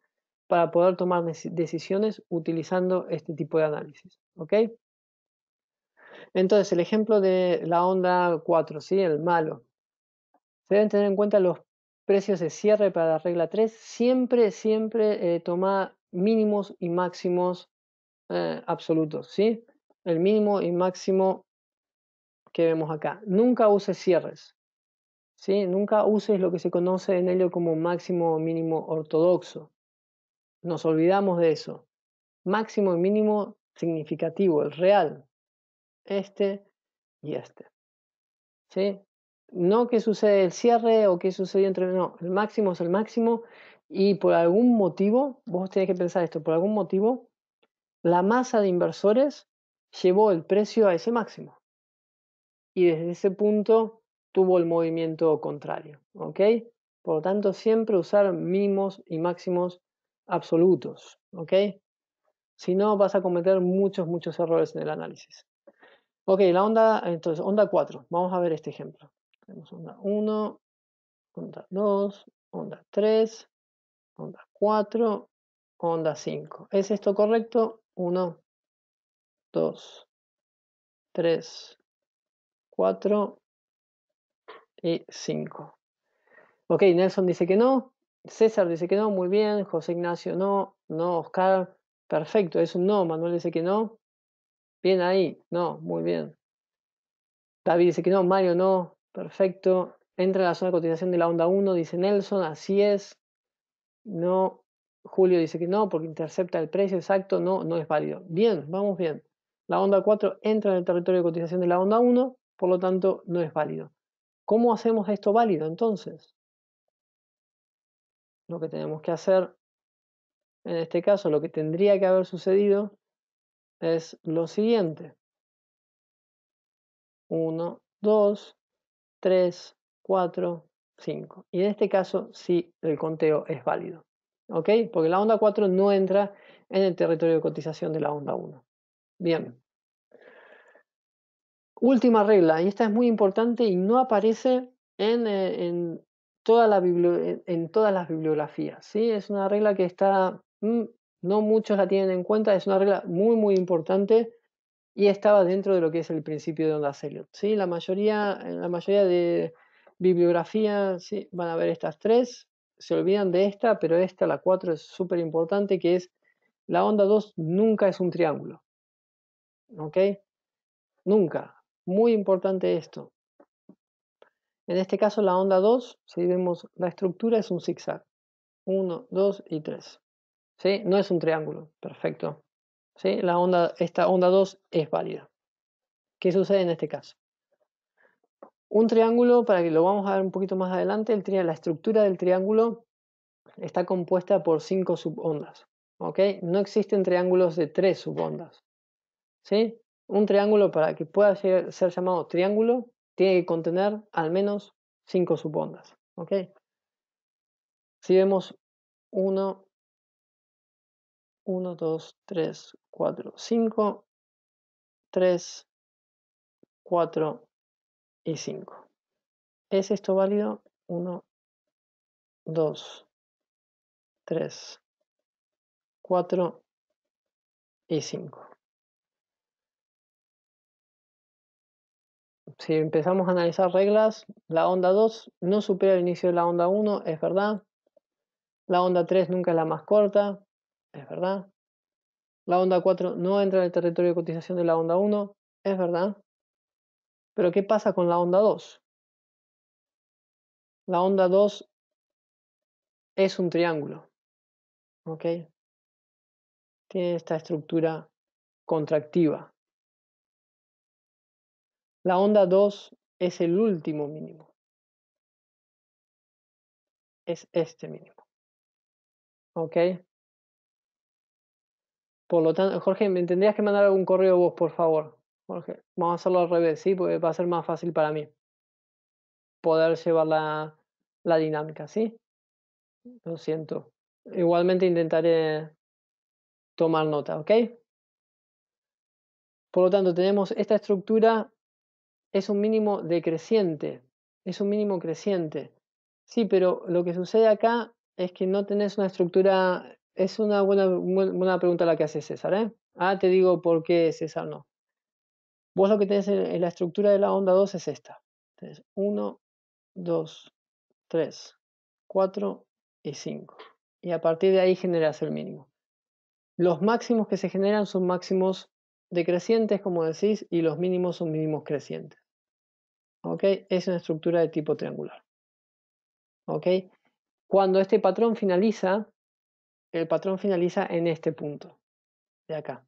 para poder tomar decisiones utilizando este tipo de análisis. ¿ok? Entonces, el ejemplo de la onda 4, ¿sí? el malo. Se deben tener en cuenta los precios de cierre para la regla 3, siempre, siempre eh, toma mínimos y máximos eh, absolutos, ¿sí? El mínimo y máximo que vemos acá. Nunca uses cierres, ¿sí? Nunca uses lo que se conoce en ello como máximo o mínimo ortodoxo. Nos olvidamos de eso. Máximo y mínimo significativo, el real. Este y este. ¿Sí? no que sucede el cierre o qué sucedió entre... No, el máximo es el máximo y por algún motivo, vos tenés que pensar esto, por algún motivo, la masa de inversores llevó el precio a ese máximo. Y desde ese punto tuvo el movimiento contrario, ¿ok? Por lo tanto, siempre usar mínimos y máximos absolutos, ¿ok? Si no, vas a cometer muchos, muchos errores en el análisis. Ok, la onda, entonces, onda 4. Vamos a ver este ejemplo. Tenemos onda 1, onda 2, onda 3, onda 4, onda 5. ¿Es esto correcto? 1, 2, 3, 4 y 5. Ok, Nelson dice que no. César dice que no, muy bien. José Ignacio no. No, Oscar, perfecto, es un no. Manuel dice que no. Bien ahí, no, muy bien. David dice que no, Mario no, Perfecto. Entra en la zona de cotización de la onda 1, dice Nelson, así es. No, Julio dice que no, porque intercepta el precio exacto, no, no es válido. Bien, vamos bien. La onda 4 entra en el territorio de cotización de la onda 1, por lo tanto no es válido. ¿Cómo hacemos esto válido entonces? Lo que tenemos que hacer, en este caso, lo que tendría que haber sucedido es lo siguiente. 1, 2, 3, 4, 5. Y en este caso sí el conteo es válido. ¿Ok? Porque la onda 4 no entra en el territorio de cotización de la onda 1. Bien. Última regla, y esta es muy importante y no aparece en, eh, en, todas las bibliografías. ¿sí? Es una regla que está, mm, no muchos la tienen en cuenta, es una regla muy, muy importante y estaba dentro de lo que es el principio de onda cellular. ¿sí? La mayoría, en la mayoría de bibliografía van a ver estas tres, se olvidan de esta, pero esta, la 4, es súper importante, que es la onda 2 nunca es un triángulo. ¿Ok? Nunca. Muy importante esto. En este caso, la onda 2, si vemos la estructura, es un zigzag. 1, 2 y 3. ¿Sí? No es un triángulo. Perfecto. ¿sí? La onda, esta onda 2 es válida. ¿Qué sucede en este caso? Un triángulo, para que lo vamos a ver un poquito más adelante, la estructura del triángulo está compuesta por cinco subondas. ¿ok? No existen triángulos de tres subondas. ¿sí? Un triángulo, para que pueda ser, llamado triángulo, tiene que contener al menos cinco subondas. ¿ok? Si vemos 1, 1, 2, 3, 4, 5, 3, 4 y 5. ¿Es esto válido? 1, 2, 3, 4 y 5. Si empezamos a analizar reglas, la onda 2 no supera el inicio de la onda 1, es verdad. La onda 3 nunca es la más corta, es verdad. La onda 4 no entra en el territorio de cotización de la onda 1, es verdad. Pero ¿qué pasa con la onda 2? La onda 2 es un triángulo. ¿Ok? Tiene esta estructura contractiva. La onda 2 es el último mínimo. Es este mínimo. ¿Ok? Por lo tanto, Jorge, me tendrías que mandar algún correo vos, por favor. Jorge, vamos a hacerlo al revés, ¿sí? Porque va a ser más fácil para mí poder llevar la, la dinámica, ¿sí? Lo siento. Igualmente intentaré tomar nota, ¿ok? Por lo tanto, tenemos esta estructura, es un mínimo decreciente, es un mínimo creciente. Sí, pero lo que sucede acá es que no tenés una estructura es una buena, pregunta la que hace César. ¿eh? Ah, te digo por qué César no. Vos lo que tenés en la estructura de la onda 2 es esta. Entonces, 1, 2, 3, 4 y 5. Y a partir de ahí generas el mínimo. Los máximos que se generan son máximos decrecientes, como decís, y los mínimos son mínimos crecientes. ¿Ok? Es una estructura de tipo triangular. ¿Ok? Cuando este patrón finaliza, el patrón finaliza en este punto, de acá.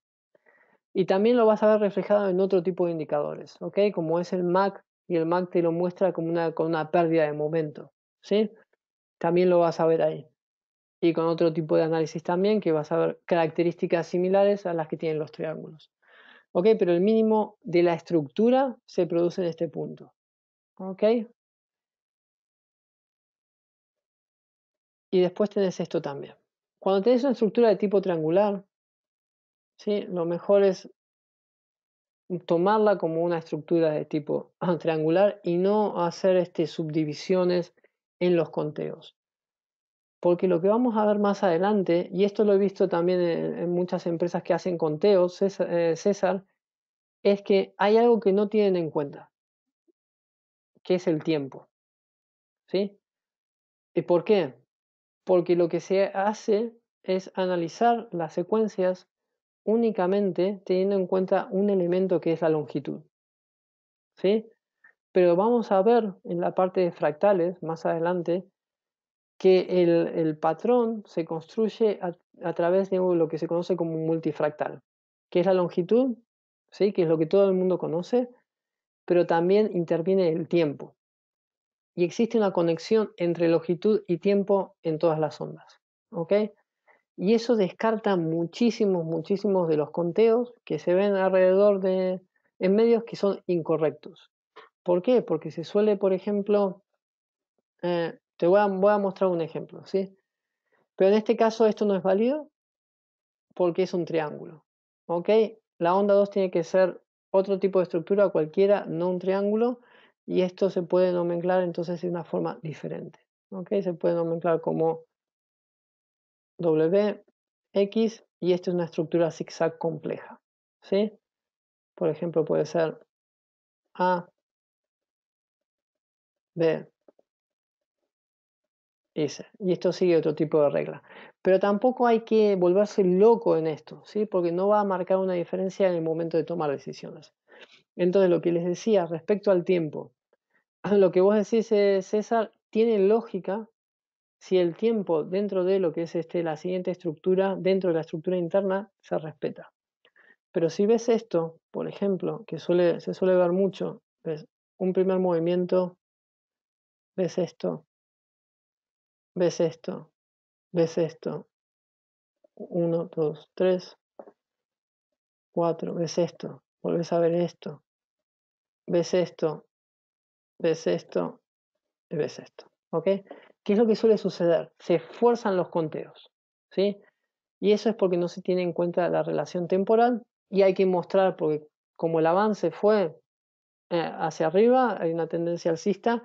Y también lo vas a ver reflejado en otro tipo de indicadores, ¿ok? Como es el MAC, y el MAC te lo muestra como una, con una pérdida de momento, ¿sí? También lo vas a ver ahí. Y con otro tipo de análisis también, que vas a ver características similares a las que tienen los triángulos. ¿Ok? Pero el mínimo de la estructura se produce en este punto. ¿Ok? Y después tenés esto también. Cuando tienes una estructura de tipo triangular, ¿sí? lo mejor es tomarla como una estructura de tipo ah, triangular y no hacer este, subdivisiones en los conteos. Porque lo que vamos a ver más adelante, y esto lo he visto también en, muchas empresas que hacen conteos, César, eh, César, es que hay algo que no tienen en cuenta, que es el tiempo. ¿Sí? ¿Y por qué? porque lo que se hace es analizar las secuencias únicamente teniendo en cuenta un elemento que es la longitud. ¿Sí? Pero vamos a ver en la parte de fractales más adelante que el, patrón se construye a, través de lo que se conoce como multifractal, que es la longitud, ¿sí? que es lo que todo el mundo conoce, pero también interviene el tiempo y existe una conexión entre longitud y tiempo en todas las ondas. ¿ok? Y eso descarta muchísimos, muchísimos de los conteos que se ven alrededor de, en medios que son incorrectos. ¿Por qué? Porque se suele, por ejemplo, eh, te voy a, mostrar un ejemplo, ¿sí? Pero en este caso esto no es válido porque es un triángulo, ¿ok? La onda 2 tiene que ser otro tipo de estructura cualquiera, no un triángulo, y esto se puede nomenclar entonces de una forma diferente. ¿ok? Se puede nomenclar como W, X y esto es una estructura zigzag compleja. ¿sí? Por ejemplo, puede ser A, B, y esto sigue otro tipo de regla. Pero tampoco hay que volverse loco en esto, ¿sí? porque no va a marcar una diferencia en el momento de tomar decisiones. Entonces, lo que les decía respecto al tiempo, Ah, lo que vos decís, eh, César, tiene lógica si el tiempo dentro de lo que es este, la siguiente estructura, dentro de la estructura interna, se respeta. Pero si ves esto, por ejemplo, que suele, se suele ver mucho, ves un primer movimiento, ves esto, ves esto, ves esto, uno, dos, tres, cuatro, ves esto, volvés a ver esto, ves esto, ves esto, ves esto. ¿Ok? ¿Qué es lo que suele suceder? Se esfuerzan los conteos. ¿Sí? Y eso es porque no se tiene en cuenta la relación temporal y hay que mostrar, porque como el avance fue eh, hacia arriba, hay una tendencia alcista,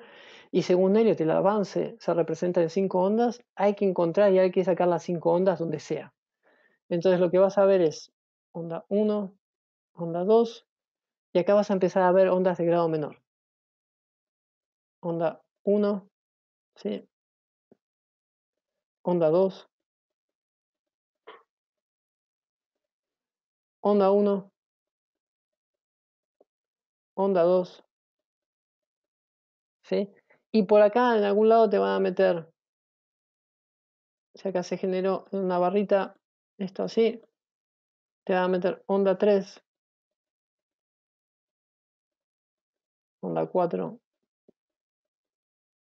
y según Elliot el avance se representa en cinco ondas, hay que encontrar y hay que sacar las cinco ondas donde sea. Entonces lo que vas a ver es onda 1, onda 2, y acá vas a empezar a ver ondas de grado menor onda 1, ¿sí? onda 2, onda 1, onda 2, ¿sí? Y por acá en algún lado te van a meter, si acá se generó una barrita, esto así, te van a meter onda 3, onda 4,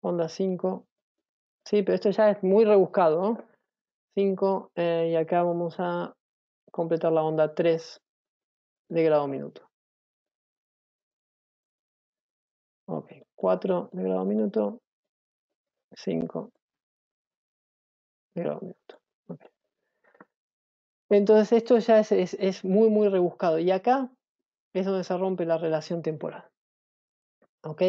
onda 5. Sí, pero esto ya es muy rebuscado. ¿no? 5 eh, y acá vamos a completar la onda 3 de grado minuto. Ok, 4 de grado minuto, 5 de grado minuto. Entonces esto ya es, es muy, muy rebuscado. Y acá es donde se rompe la relación temporal. ¿Ok?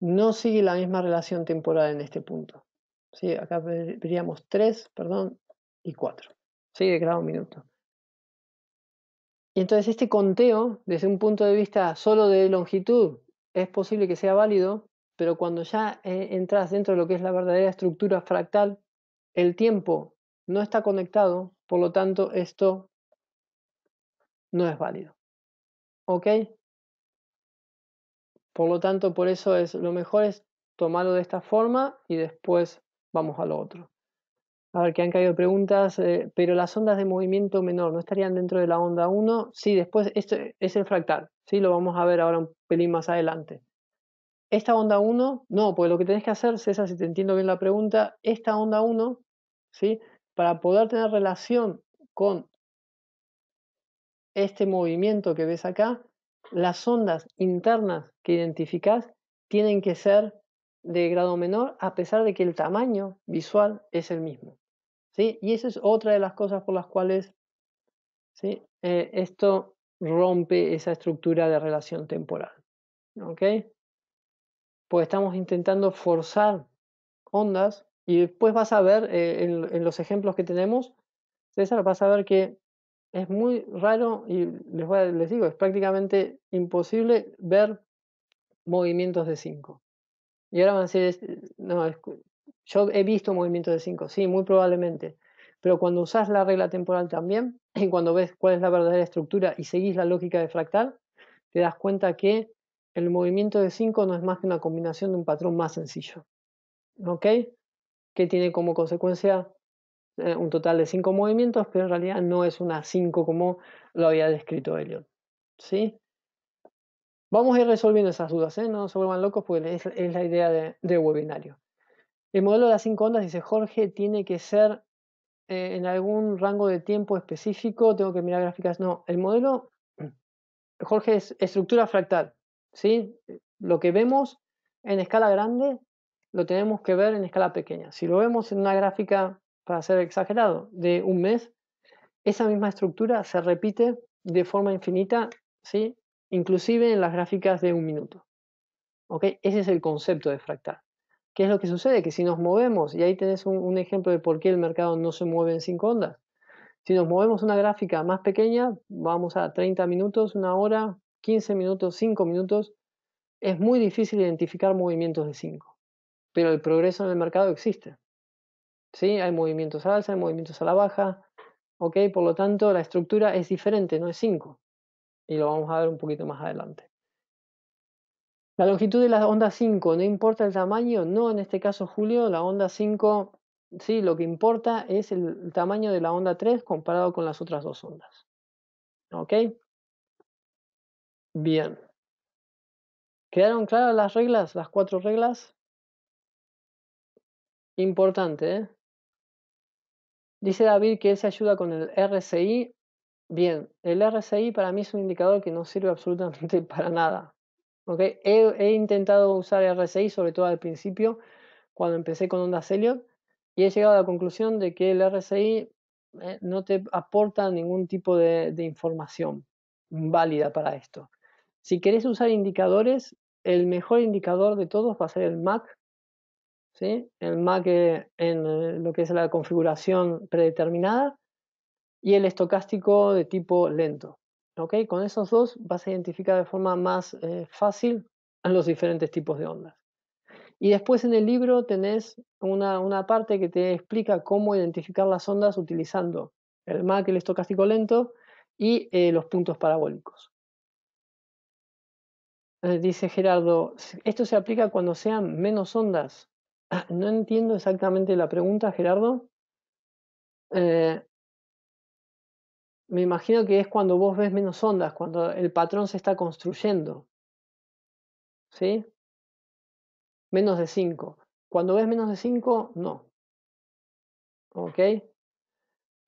no sigue la misma relación temporal en este punto. ¿sí? Acá veríamos 3, perdón, y 4, Sigue de grado minuto. Y entonces este conteo, desde un punto de vista solo de longitud, es posible que sea válido, pero cuando ya eh, entras dentro de lo que es la verdadera estructura fractal, el tiempo no está conectado, por lo tanto esto no es válido. ¿Ok? Por lo tanto, por eso es lo mejor es tomarlo de esta forma y después vamos a lo otro. A ver, que han caído preguntas, eh, pero las ondas de movimiento menor no estarían dentro de la onda 1. Sí, después, esto es el fractal, sí, lo vamos a ver ahora un pelín más adelante. Esta onda 1, no, pues lo que tenés que hacer, César, si te entiendo bien la pregunta, esta onda 1, ¿sí? para poder tener relación con este movimiento que ves acá, las ondas internas que identificas tienen que ser de grado menor a pesar de que el tamaño visual es el mismo. ¿sí? Y esa es otra de las cosas por las cuales ¿sí? Eh, esto rompe esa estructura de relación temporal. ¿ok? Pues estamos intentando forzar ondas y después vas a ver eh, en, en, los ejemplos que tenemos, César, vas a ver que es muy raro y les, digo, es prácticamente imposible ver movimientos de 5. Y ahora van a decir, este, no, yo he visto movimientos de 5, sí, muy probablemente. Pero cuando usas la regla temporal también, y cuando ves cuál es la verdadera estructura y seguís la lógica de fractal, te das cuenta que el movimiento de 5 no es más que una combinación de un patrón más sencillo. ¿Ok? Que tiene como consecuencia eh, un total de cinco movimientos, pero en realidad no es una 5 como lo había descrito Elliot. ¿sí? Vamos a ir resolviendo esas dudas, ¿eh? no se vuelvan locos porque es, la idea de, webinario. El modelo de las cinco ondas, dice Jorge, tiene que ser eh, en algún rango de tiempo específico, tengo que mirar gráficas. No, el modelo, Jorge, es estructura fractal. ¿sí? Lo que vemos en escala grande lo tenemos que ver en escala pequeña. Si lo vemos en una gráfica para ser exagerado, de un mes, esa misma estructura se repite de forma infinita, ¿sí? inclusive en las gráficas de un minuto. Ese es el concepto de fractal. ¿Qué es lo que sucede? Que si nos movemos, y ahí tenés un, ejemplo de por qué el mercado no se mueve en cinco ondas, si nos movemos una gráfica más pequeña, vamos a 30 minutos, una hora, 15 minutos, 5 minutos, es muy difícil identificar movimientos de 5. Pero el progreso en el mercado existe. ¿sí? Hay movimientos al alza, hay movimientos a la baja, ¿ok? Por lo tanto, la estructura es diferente, no es 5. Y lo vamos a ver un poquito más adelante. La longitud de la onda 5, no importa el tamaño, no, en este caso, Julio, la onda 5, sí, lo que importa es el tamaño de la onda 3 comparado con las otras dos ondas. ¿Ok? Bien. ¿Quedaron claras las reglas, las cuatro reglas? Importante, ¿eh? Dice David que él se ayuda con el RSI. Bien, el RSI para mí es un indicador que no sirve absolutamente para nada. He, intentado usar el RCI, sobre todo al principio, cuando empecé con Onda Elliot, y he llegado a la conclusión de que el RSI eh, no te aporta ningún tipo de, de información válida para esto. Si querés usar indicadores, el mejor indicador de todos va a ser el MAC, el MAC en eh, lo que es la configuración predeterminada y el estocástico de tipo lento. Con esos dos vas a identificar de forma más eh, fácil a los diferentes tipos de ondas. Y después en el libro tenés una, parte que te explica cómo identificar las ondas utilizando el MAC, el estocástico lento y eh, los puntos parabólicos. dice Gerardo, esto se aplica cuando sean menos ondas. Ah, no entiendo exactamente la pregunta, Gerardo. Eh, me imagino que es cuando vos ves menos ondas, cuando el patrón se está construyendo. ¿Sí? Menos de 5. Cuando ves menos de 5, no. ¿Ok?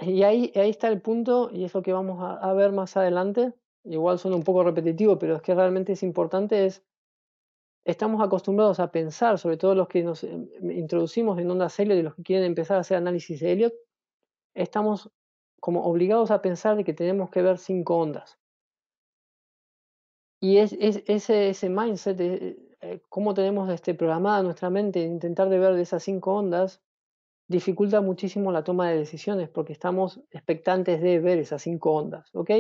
Y ahí, ahí, está el punto, y es lo que vamos a, a ver más adelante. Igual suena un poco repetitivo, pero es que realmente es importante, es estamos acostumbrados a pensar, sobre todo los que nos em, em, introducimos en ondas Elliot y los que quieren empezar a hacer análisis de Elliot, estamos como obligados a pensar de que tenemos que ver cinco ondas. Y ese, ese, mindset, eh, cómo tenemos este, programada nuestra mente, intentar de ver de esas cinco ondas, dificulta muchísimo la toma de decisiones porque estamos expectantes de ver esas cinco ondas, ¿ok?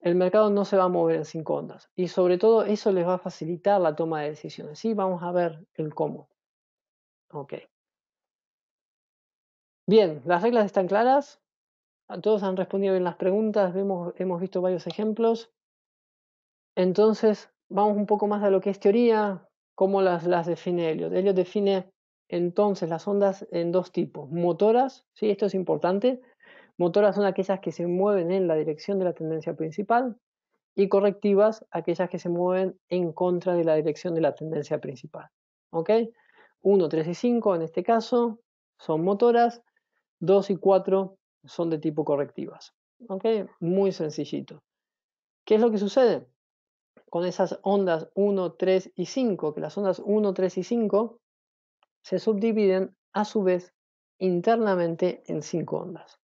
el mercado no se va a mover en cinco ondas. Y sobre todo eso les va a facilitar la toma de decisiones. Sí, vamos a ver el cómo. Ok. Bien, las reglas están claras. Ah, todos han respondido bien las preguntas. hemos visto varios ejemplos. Entonces, vamos un poco más a lo que es teoría. ¿Cómo las, define Elliot? ellos define entonces las ondas en dos tipos. Motoras, sí, esto es importante Motoras son aquellas que se mueven en la dirección de la tendencia principal y correctivas aquellas que se mueven en contra de la dirección de la tendencia principal. 1, 3 y 5 en este caso son motoras, 2 y 4 son de tipo correctivas. Muy sencillito. ¿Qué es lo que sucede? Con esas ondas 1, 3 y 5, que las ondas 1, 3 y 5 se subdividen a su vez internamente en 5 ondas.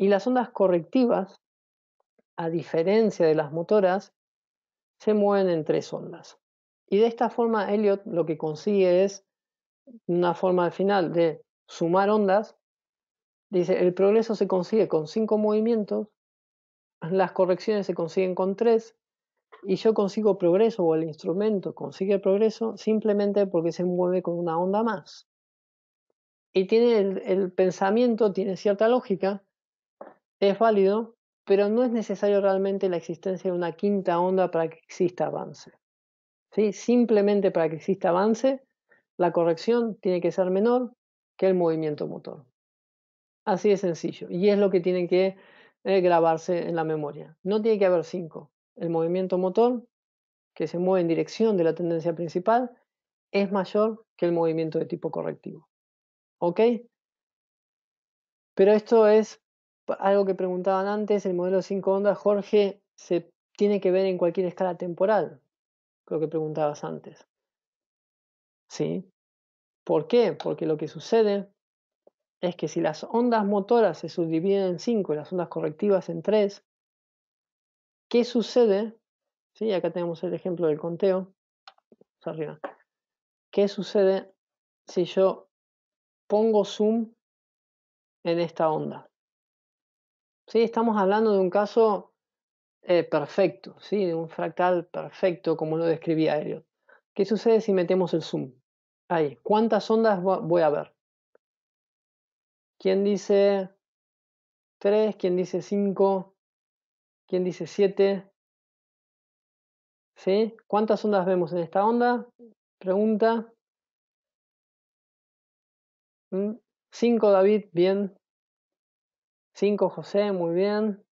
Y las ondas correctivas, a diferencia de las motoras, se mueven en tres ondas. Y de esta forma Elliot lo que consigue es una forma al final de sumar ondas. Dice, el progreso se consigue con cinco movimientos, las correcciones se consiguen con tres, y yo consigo progreso o el instrumento consigue progreso simplemente porque se mueve con una onda más. Y tiene el pensamiento, tiene cierta lógica, es válido, pero no es necesario realmente la existencia de una quinta onda para que exista avance. ¿Sí? Simplemente para que exista avance, la corrección tiene que ser menor que el movimiento motor. Así de sencillo. Y es lo que tiene que eh, grabarse en la memoria. No tiene que haber cinco. El movimiento motor, que se mueve en dirección de la tendencia principal, es mayor que el movimiento de tipo correctivo. ¿Ok? Pero esto es algo que preguntaban antes, el modelo 5 ondas, Jorge, se tiene que ver en cualquier escala temporal, lo que preguntabas antes. ¿Sí? ¿Por qué? Porque lo que sucede es que si las ondas motoras se subdividen en 5 y las ondas correctivas en 3, ¿qué sucede? ¿Sí? Acá tenemos el ejemplo del conteo. Arriba. ¿Qué sucede si yo pongo zoom en esta onda? ¿sí? Estamos hablando de un caso eh, perfecto, ¿sí? de un fractal perfecto, como lo describía Elliot. ¿Qué sucede si metemos el zoom? Ahí, ¿cuántas ondas voy a ver? ¿Quién dice 3? ¿Quién dice 5? ¿Quién dice 7? ¿Sí? ¿Cuántas ondas vemos en esta onda? Pregunta. 5 mm, David, bien. 5 José, muy bien.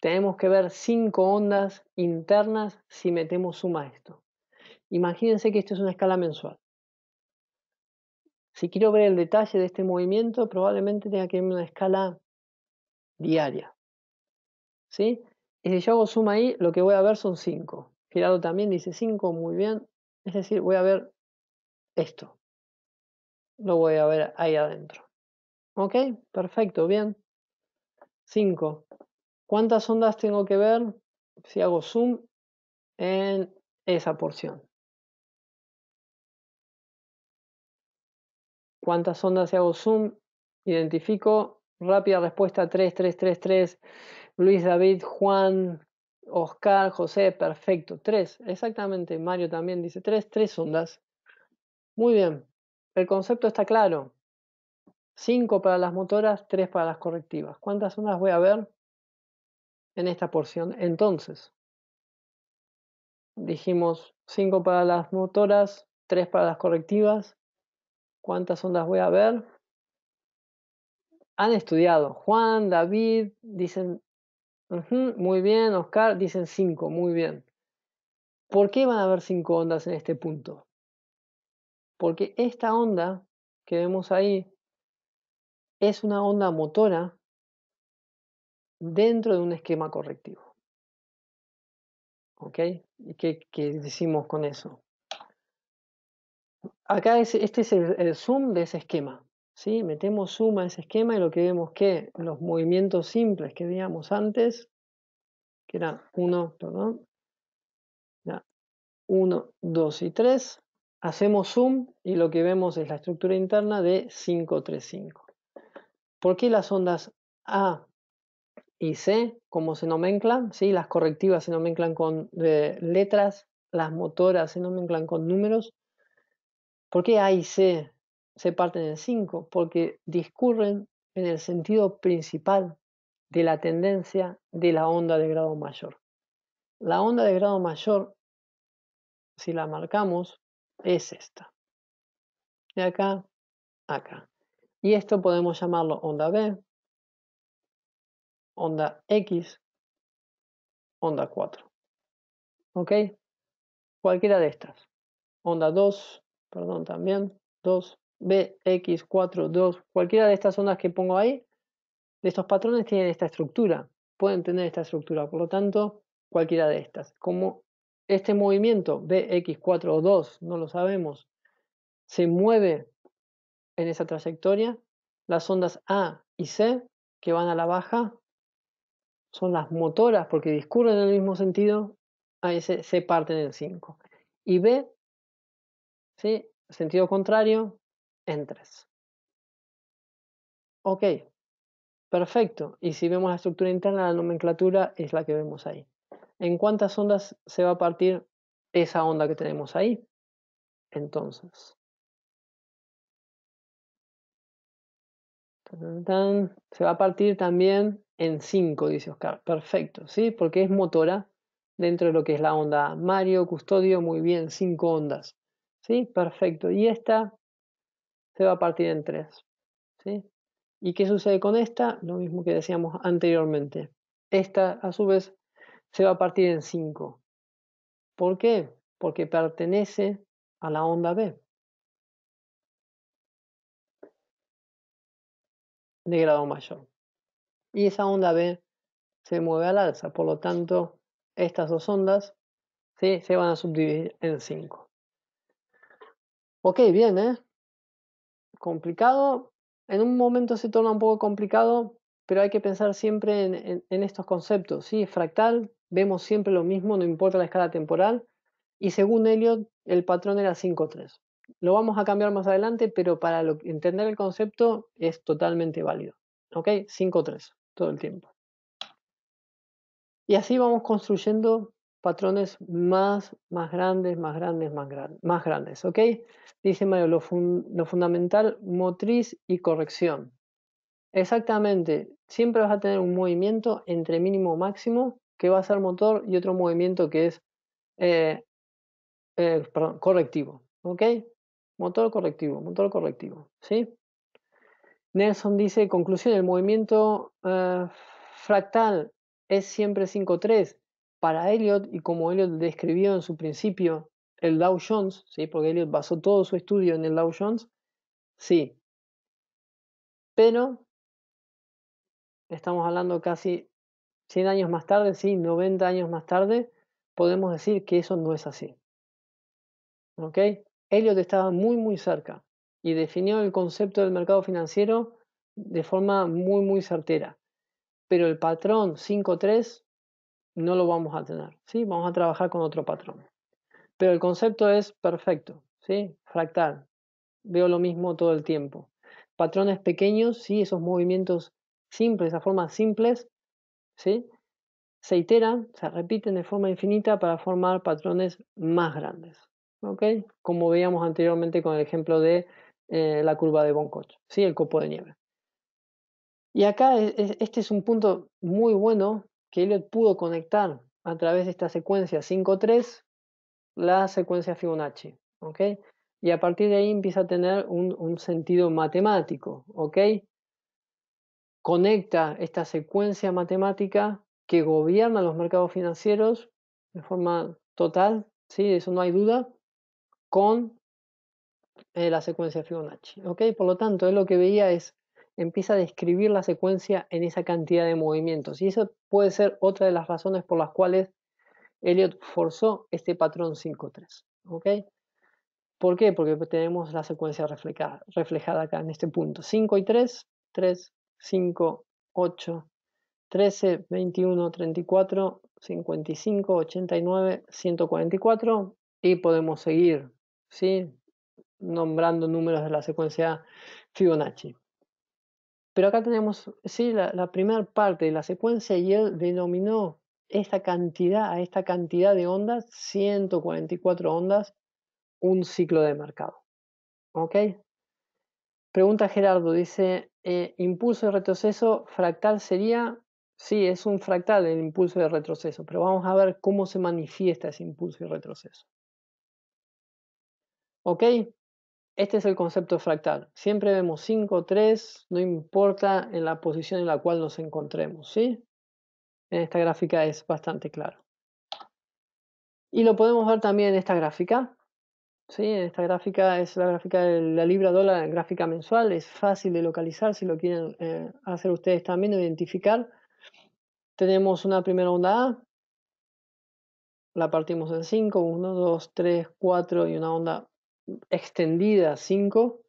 Tenemos que ver cinco ondas internas si metemos suma a esto. Imagínense que esto es una escala mensual. Si quiero ver el detalle de este movimiento, probablemente tenga que ver una escala diaria. ¿Sí? Y si yo hago suma ahí, lo que voy a ver son 5. Girado también dice 5, muy bien. Es decir, voy a ver esto. Lo voy a ver ahí adentro. ¿Ok? Perfecto, bien. 5. ¿Cuántas ondas tengo que ver si hago zoom en esa porción? ¿Cuántas ondas si hago zoom? Identifico. Rápida respuesta tres Luis, David, Juan, Oscar, José, perfecto. 3. Exactamente. Mario también dice 3. 3 ondas. Muy bien. El concepto está claro. 5 para las motoras, 3 para las correctivas. ¿Cuántas ondas voy a ver en esta porción? Entonces, dijimos 5 para las motoras, 3 para las correctivas. ¿Cuántas ondas voy a ver? Han estudiado. Juan, David, dicen, muy bien, Oscar, dicen 5, muy bien. ¿Por qué van a haber 5 ondas en este punto? Porque esta onda que vemos ahí es una onda motora dentro de un esquema correctivo. ¿Ok? ¿Y qué, decimos con eso? Acá este es el, zoom de ese esquema. ¿sí? Metemos zoom a ese esquema y lo que vemos que los movimientos simples que veíamos antes, que eran uno perdón, 1, 2 y 3, hacemos zoom y lo que vemos es la estructura interna de 5, 3, 5. ¿Por qué las ondas A y C, como se nomenclan? Las correctivas se nomenclan con eh, letras, las motoras se nomenclan con números. ¿Por qué A y C se parten en 5? Porque discurren en el sentido principal de la tendencia de la onda de grado mayor. La onda de grado mayor, si la marcamos, es esta. De acá, acá. Y esto podemos llamarlo onda B, onda X, onda 4. ¿Ok? Cualquiera de estas. Onda 2, perdón, también. 2, B, X, 4, 2. Cualquiera de estas ondas que pongo ahí, de estos patrones, tienen esta estructura. Pueden tener esta estructura. Por lo tanto, cualquiera de estas. Como este movimiento, X, 4 o 2, no lo sabemos, se mueve en esa trayectoria. Las ondas A y C, que van a la baja, son las motoras porque discurren en el mismo sentido, A y C se parten en 5. Y B, ¿sí? sentido contrario, en 3. Ok, perfecto. Y si vemos la estructura interna, la nomenclatura es la que vemos ahí. ¿En cuántas ondas se va a partir esa onda que tenemos ahí? Entonces, Se va a partir también en 5, dice Oscar. Perfecto, ¿sí? Porque es motora dentro de lo que es la onda Mario, Custodio, muy bien, 5 ondas. ¿Sí? Perfecto. Y esta se va a partir en 3. ¿Sí? ¿Y qué sucede con esta? Lo mismo que decíamos anteriormente. Esta, a su vez, se va a partir en 5. ¿Por qué? Porque pertenece a la onda B. de grado mayor. Y esa onda B se mueve al alza, por lo tanto, estas dos ondas se van a subdividir en 5. Ok, bien, ¿eh? Complicado. En un momento se torna un poco complicado, pero hay que pensar siempre en, estos conceptos. ¿sí? Fractal, vemos siempre lo mismo, no importa la escala temporal. Y según Elliot, el patrón era 5-3. Lo vamos a cambiar más adelante, pero para entender el concepto es totalmente válido. ¿Ok? 5-3, todo el tiempo. Y así vamos construyendo patrones más, más grandes, más grandes, más, más grandes. ¿Ok? Dice Mario, lo, fundamental, motriz y corrección. Exactamente, siempre vas a tener un movimiento entre mínimo o máximo que va a ser motor y otro movimiento que es eh, eh, correctivo. ¿Ok? motor correctivo, motor correctivo, ¿sí? Nelson dice, conclusión, el movimiento eh, fractal es siempre 5-3 para Elliot y como Elliot describió en su principio el Dow Jones, ¿sí? porque Elliot basó todo su estudio en el Dow Jones, sí. Pero estamos hablando casi 100 años más tarde, sí, 90 años más tarde, podemos decir que eso no es así. ¿Ok? Elliot estaba muy, muy cerca y definió el concepto del mercado financiero de forma muy, muy certera. Pero el patrón 5.3 no lo vamos a tener, ¿sí? Vamos a trabajar con otro patrón. Pero el concepto es perfecto, ¿sí? Fractal. Veo lo mismo todo el tiempo. Patrones pequeños, ¿sí? Esos movimientos simples, esas formas simples, ¿sí? Se iteran, se repiten de forma infinita para formar patrones más grandes. Como veíamos anteriormente con el ejemplo de eh, la curva de Boncoch, ¿sí? El copo de nieve. Y acá e, e, este es un punto muy bueno que él pudo conectar a través de esta secuencia 5-3, la secuencia Fibonacci, Y a partir de ahí empieza a tener un, sentido matemático, ¿ok? Conecta esta secuencia matemática que gobierna los mercados financieros de forma total, De eso no hay duda, con eh, la secuencia Fibonacci. Por lo tanto, él lo que veía es, empieza a describir la secuencia en esa cantidad de movimientos. Y eso puede ser otra de las razones por las cuales Elliot forzó este patrón 5-3. ¿Por qué? Porque tenemos la secuencia reflejada, reflejada acá en este punto. 5 y 3, 3, 5, 8, 13, 21, 34, 55, 89, 144 y podemos seguir ¿sí? nombrando números de la secuencia Fibonacci. Pero acá tenemos ¿sí? la, primera parte de la secuencia y él denominó esta cantidad, a esta cantidad de ondas, 144 ondas, un ciclo de mercado. ¿Ok? Pregunta Gerardo, dice, eh, impulso y retroceso, fractal sería, sí, es un fractal el impulso de retroceso, pero vamos a ver cómo se manifiesta ese impulso y retroceso. ¿Ok? Este es el concepto fractal. Siempre vemos 5, 3, no importa en la posición en la cual nos encontremos, ¿sí? En esta gráfica es bastante claro. Y lo podemos ver también en esta gráfica. ¿sí? En esta gráfica es la gráfica de la libra dólar, gráfica mensual. Es fácil de localizar si lo quieren eh, hacer ustedes también, identificar. Tenemos una primera onda A. La partimos en 5, 1, 2, 3, 4 y una onda extendida 5,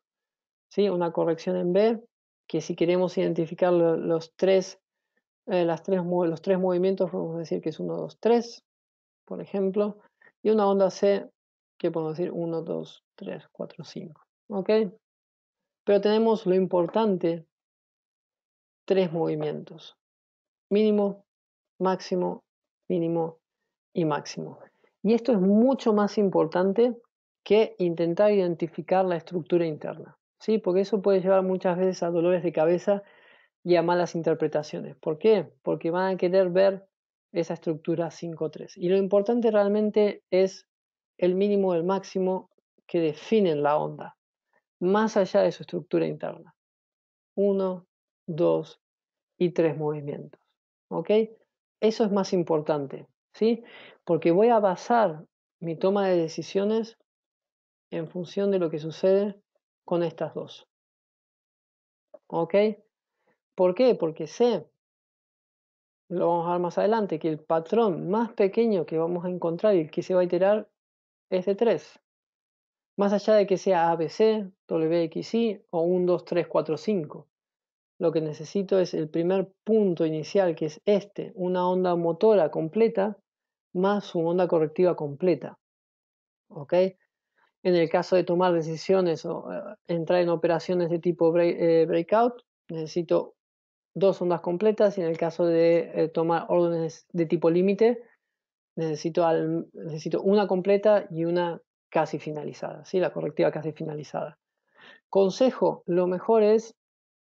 ¿sí? una corrección en B, que si queremos identificar los tres, eh, las tres, los tres movimientos, podemos decir que es 1, 2, 3, por ejemplo, y una onda C que podemos decir 1, 2, 3, 4, 5. ¿Ok? Pero tenemos lo importante, tres movimientos. Mínimo, máximo, mínimo y máximo. Y esto es mucho más importante que intentar identificar la estructura interna, ¿sí? porque eso puede llevar muchas veces a dolores de cabeza y a malas interpretaciones. ¿Por qué? Porque van a querer ver esa estructura 5-3. Y lo importante realmente es el mínimo o el máximo que definen la onda, más allá de su estructura interna. Uno, dos y tres movimientos. ¿Ok? Eso es más importante, ¿sí? Porque voy a basar mi toma de decisiones en función de lo que sucede con estas dos. ¿Ok? ¿Por qué? Porque sé, lo vamos a ver más adelante, que el patrón más pequeño que vamos a encontrar y el que se va a iterar es de 3. Más allá de que sea ABC, WXY o 1, 2, 3, 4, 5. Lo que necesito es el primer punto inicial, que es este, una onda motora completa más su onda correctiva completa. ¿Ok? en el caso de tomar decisiones o eh, entrar en operaciones de tipo eh, breakout, necesito dos ondas completas y en el caso de eh, tomar órdenes de tipo límite, necesito, necesito una completa y una casi finalizada, ¿sí? la correctiva casi finalizada. Consejo, lo mejor es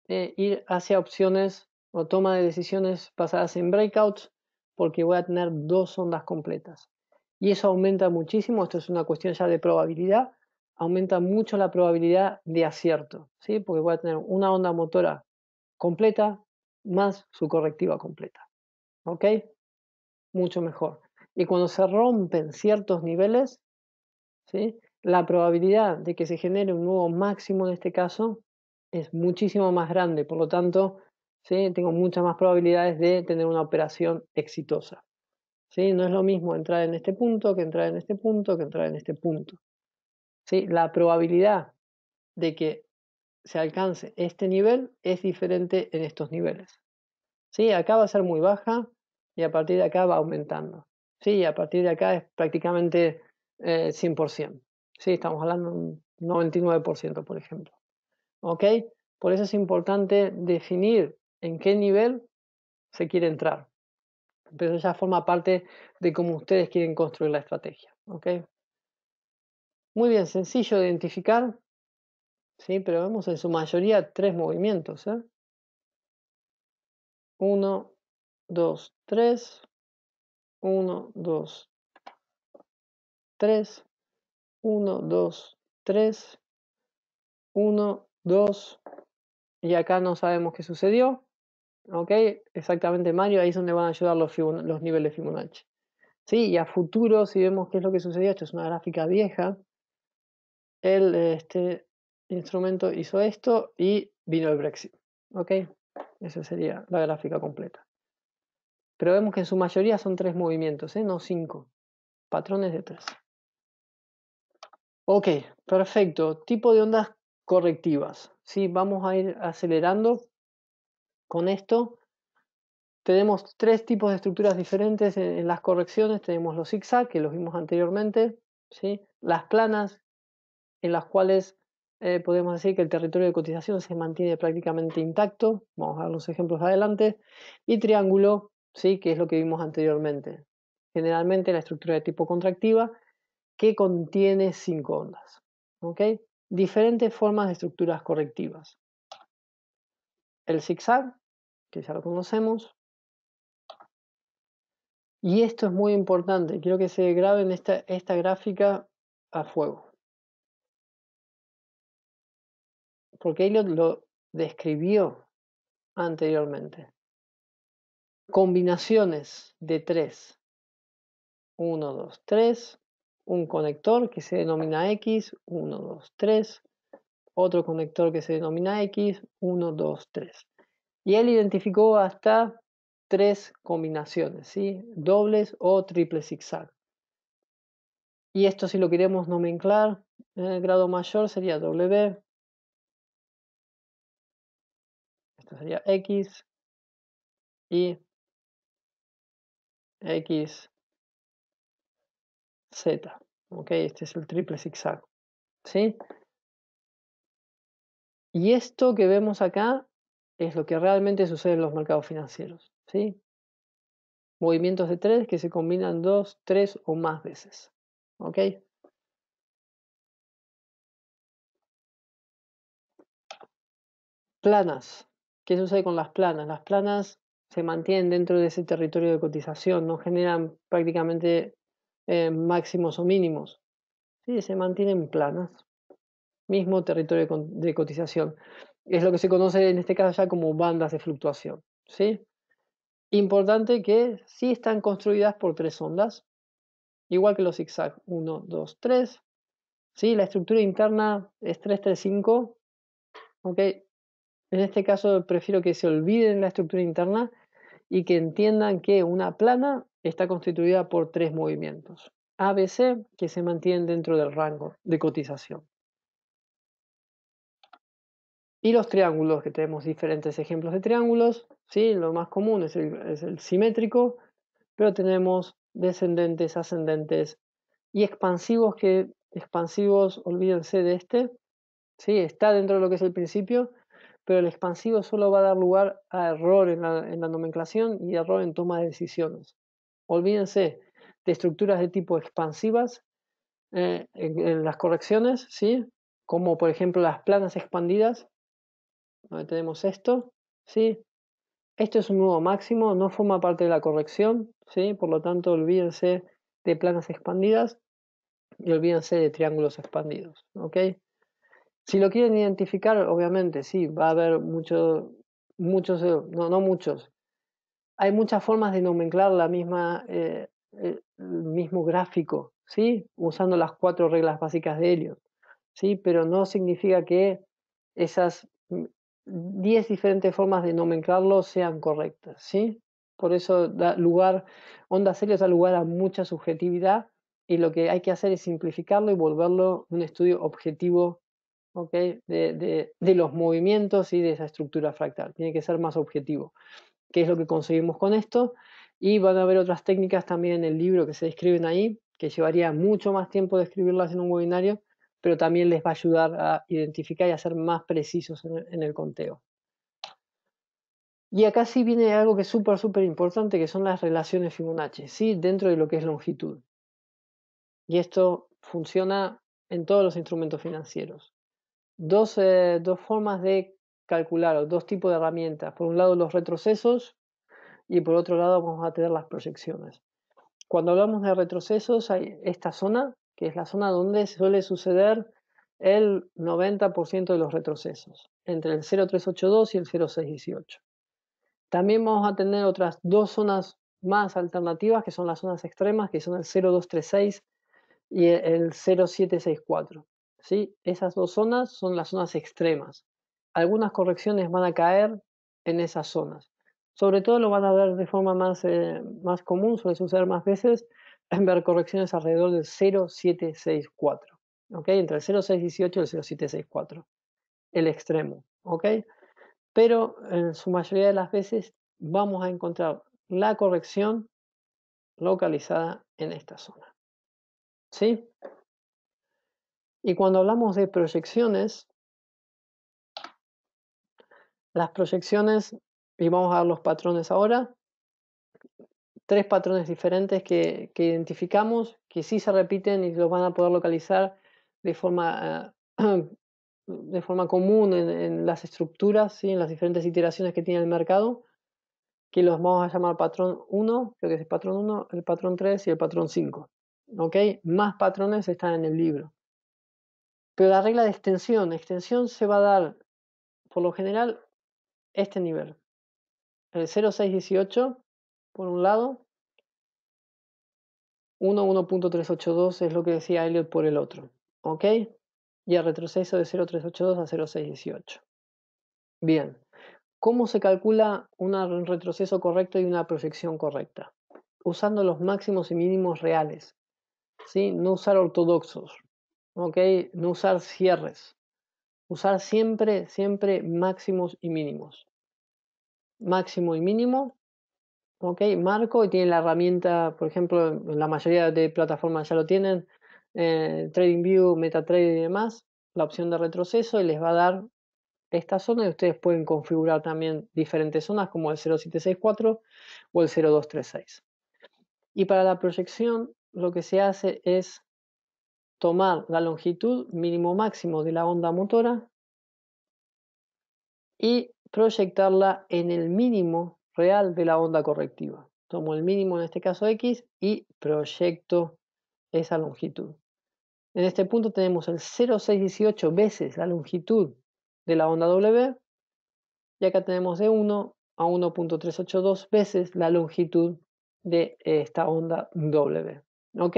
ir hacia opciones o toma de decisiones basadas en breakouts porque voy a tener dos ondas completas y eso aumenta muchísimo, esto es una cuestión ya de probabilidad, aumenta mucho la probabilidad de acierto, ¿sí? porque voy a tener una onda motora completa más su correctiva completa. ¿Ok? Mucho mejor. Y cuando se rompen ciertos niveles, la probabilidad de que se genere un nuevo máximo en este caso es muchísimo más grande. Por lo tanto, ¿sí? tengo muchas más probabilidades de tener una operación exitosa. No es lo mismo entrar en este punto que entrar en este punto que entrar en este punto. ¿sí? La probabilidad de que se alcance este nivel es diferente en estos niveles. ¿sí? Acá va a ser muy baja y a partir de acá va aumentando. ¿sí? A partir de acá es prácticamente 100%. Eh, ¿sí? Estamos hablando de un 99%, por ejemplo. ¿Ok? Por eso es importante definir en qué nivel se quiere entrar. Pero eso ya forma parte de cómo ustedes quieren construir la estrategia. ¿ok? Muy bien, sencillo de identificar, ¿sí? pero vemos en su mayoría tres movimientos. ¿eh? Uno, dos, tres. Uno, dos, tres. Uno, dos, tres. Uno, dos. Y acá no sabemos qué sucedió. ¿Ok? Exactamente, Mario, ahí es donde van a ayudar los, los niveles de Fibonacci. ¿Sí? Y a futuro, si vemos qué es lo que sucedió, esto es una gráfica vieja, el este, instrumento hizo esto y vino el Brexit. ¿Ok? Esa sería la gráfica completa. Pero vemos que en su mayoría son tres movimientos, ¿eh? no cinco. Patrones de tres. Ok, perfecto. Tipo de ondas correctivas. ¿sí? Vamos a ir acelerando con esto tenemos tres tipos de estructuras diferentes en, las correcciones. Tenemos los zigzag, que los vimos anteriormente, las planas, en las cuales eh, podemos decir que el territorio de cotización se mantiene prácticamente intacto. Vamos a ver los ejemplos adelante. Y triángulo, ¿sí? que es lo que vimos anteriormente. Generalmente la estructura de tipo contractiva que contiene cinco ondas. Diferentes formas de estructuras correctivas el zigzag, que ya lo conocemos. Y esto es muy importante, quiero que se graben esta, esta gráfica a fuego. Porque Elliot lo describió anteriormente. Combinaciones de tres. Uno, dos, tres. un conector que se denomina X, Uno, dos, tres otro conector que se denomina X, 1, 2, 3. Y él identificó hasta tres combinaciones, ¿sí? dobles o triple zigzag. Y esto si lo queremos nomenclar en el grado mayor sería W. Esto sería X y X Z. Ok, este es el triple zigzag. ¿Sí? Y esto que vemos acá es lo que realmente sucede en los mercados financieros. ¿sí? Movimientos de tres que se combinan dos, tres o más veces. ¿Ok? Planas. ¿Qué sucede con las planas? Las planas se mantienen dentro de ese territorio de cotización, no generan prácticamente eh, máximos o mínimos. Sí, se mantienen planas mismo territorio de cotización. Es lo que se conoce en este caso ya como bandas de fluctuación. ¿sí? Importante que sí están construidas por tres ondas, igual que los zigzag 1, 2, 3. ¿sí? La estructura interna es 3, 3, 5. En este caso prefiero que se olviden la estructura interna y que entiendan que una plana está constituida por tres movimientos. ABC que se mantienen dentro del rango de cotización. Y los triángulos, que tenemos diferentes ejemplos de triángulos, ¿sí? lo más común es el, simétrico, pero tenemos descendentes, ascendentes y expansivos, que expansivos, olvídense de este, ¿sí? está dentro de lo que es el principio, pero el expansivo solo va a dar lugar a error en la, nomenclación y error en toma de decisiones. Olvídense de estructuras de tipo expansivas eh, en, las correcciones, ¿sí? como por ejemplo las planas expandidas, tenemos esto, ¿sí? Esto es un nuevo máximo, no forma parte de la corrección, ¿sí? Por lo tanto, olvídense de planas expandidas y olvídense de triángulos expandidos, ¿ok? Si lo quieren identificar, obviamente, sí, va a haber muchos, muchos, eh, no, no muchos. Hay muchas formas de nomenclar la misma, eh, eh, el mismo gráfico, ¿sí? Usando las cuatro reglas básicas de Helios, ¿sí? Pero no significa que esas mm, 10 diferentes formas de nomenclarlo sean correctas, ¿sí? Por eso da lugar, onda serias da lugar a mucha subjetividad y lo que hay que hacer es simplificarlo y volverlo un estudio objetivo de, los movimientos y de esa estructura fractal. Tiene que ser más objetivo. ¿Qué es lo que conseguimos con esto? Y van a haber otras técnicas también en el libro que se describen ahí, que llevaría mucho más tiempo describirlas en un webinario, pero también les va a ayudar a identificar y a ser más precisos en, el conteo. Y acá sí viene algo que es súper, súper importante, que son las relaciones Fibonacci, ¿sí? dentro de lo que es longitud. Y esto funciona en todos los instrumentos financieros. Dos, eh, dos formas de calcular, dos tipos de herramientas. Por un lado los retrocesos y por otro lado vamos a tener las proyecciones. Cuando hablamos de retrocesos hay esta zona que es la zona donde suele suceder el 90% de los retrocesos, entre el 0382 y el 0618. También vamos a tener otras dos zonas más alternativas, que son las zonas extremas, que son el 0236 y el 0764. ¿sí? Esas dos zonas son las zonas extremas. Algunas correcciones van a caer en esas zonas. Sobre todo lo van a ver de forma más, eh, más común, suele suceder más veces ver correcciones alrededor del 0764. ¿ok? Entre el 0618 y el 0764. El extremo. ¿ok? Pero en su mayoría de las veces vamos a encontrar la corrección localizada en esta zona. ¿Sí? Y cuando hablamos de proyecciones, las proyecciones, y vamos a ver los patrones ahora, tres patrones diferentes que, identificamos, que sí se repiten y los van a poder localizar de forma, ah, de forma común en, las estructuras, y en las diferentes iteraciones que tiene el mercado, que los vamos a llamar patrón 1, creo que es el patrón 1, el patrón 3 y el patrón 5. ¿ok? Más patrones están en el libro. Pero la regla de extensión, extensión se va a dar por lo general este nivel. El 0618 por un lado, 1, 1.382 es lo que decía Elliot por el otro, ¿ok? Y el retroceso de 0.382 a 0.618. Bien, ¿cómo se calcula un retroceso correcto y una proyección correcta? Usando los máximos y mínimos reales, ¿sí? No usar ortodoxos, ¿ok? No usar cierres. Usar siempre, siempre máximos y mínimos. Máximo y mínimo ok, marco y tiene la herramienta, por ejemplo, la mayoría de plataformas ya lo tienen, eh, TradingView, MetaTrader y demás, la opción de retroceso y les va a dar esta zona y ustedes pueden configurar también diferentes zonas como el 0764 o el 0236. Y para la proyección lo que se hace es tomar la longitud mínimo máximo de la onda motora y proyectarla en el mínimo real de la onda correctiva. Tomo el mínimo en este caso X y proyecto esa longitud. En este punto tenemos el 0,618 veces la longitud de la onda W y acá tenemos de 1 a 1.382 veces la longitud de esta onda W. ¿Ok?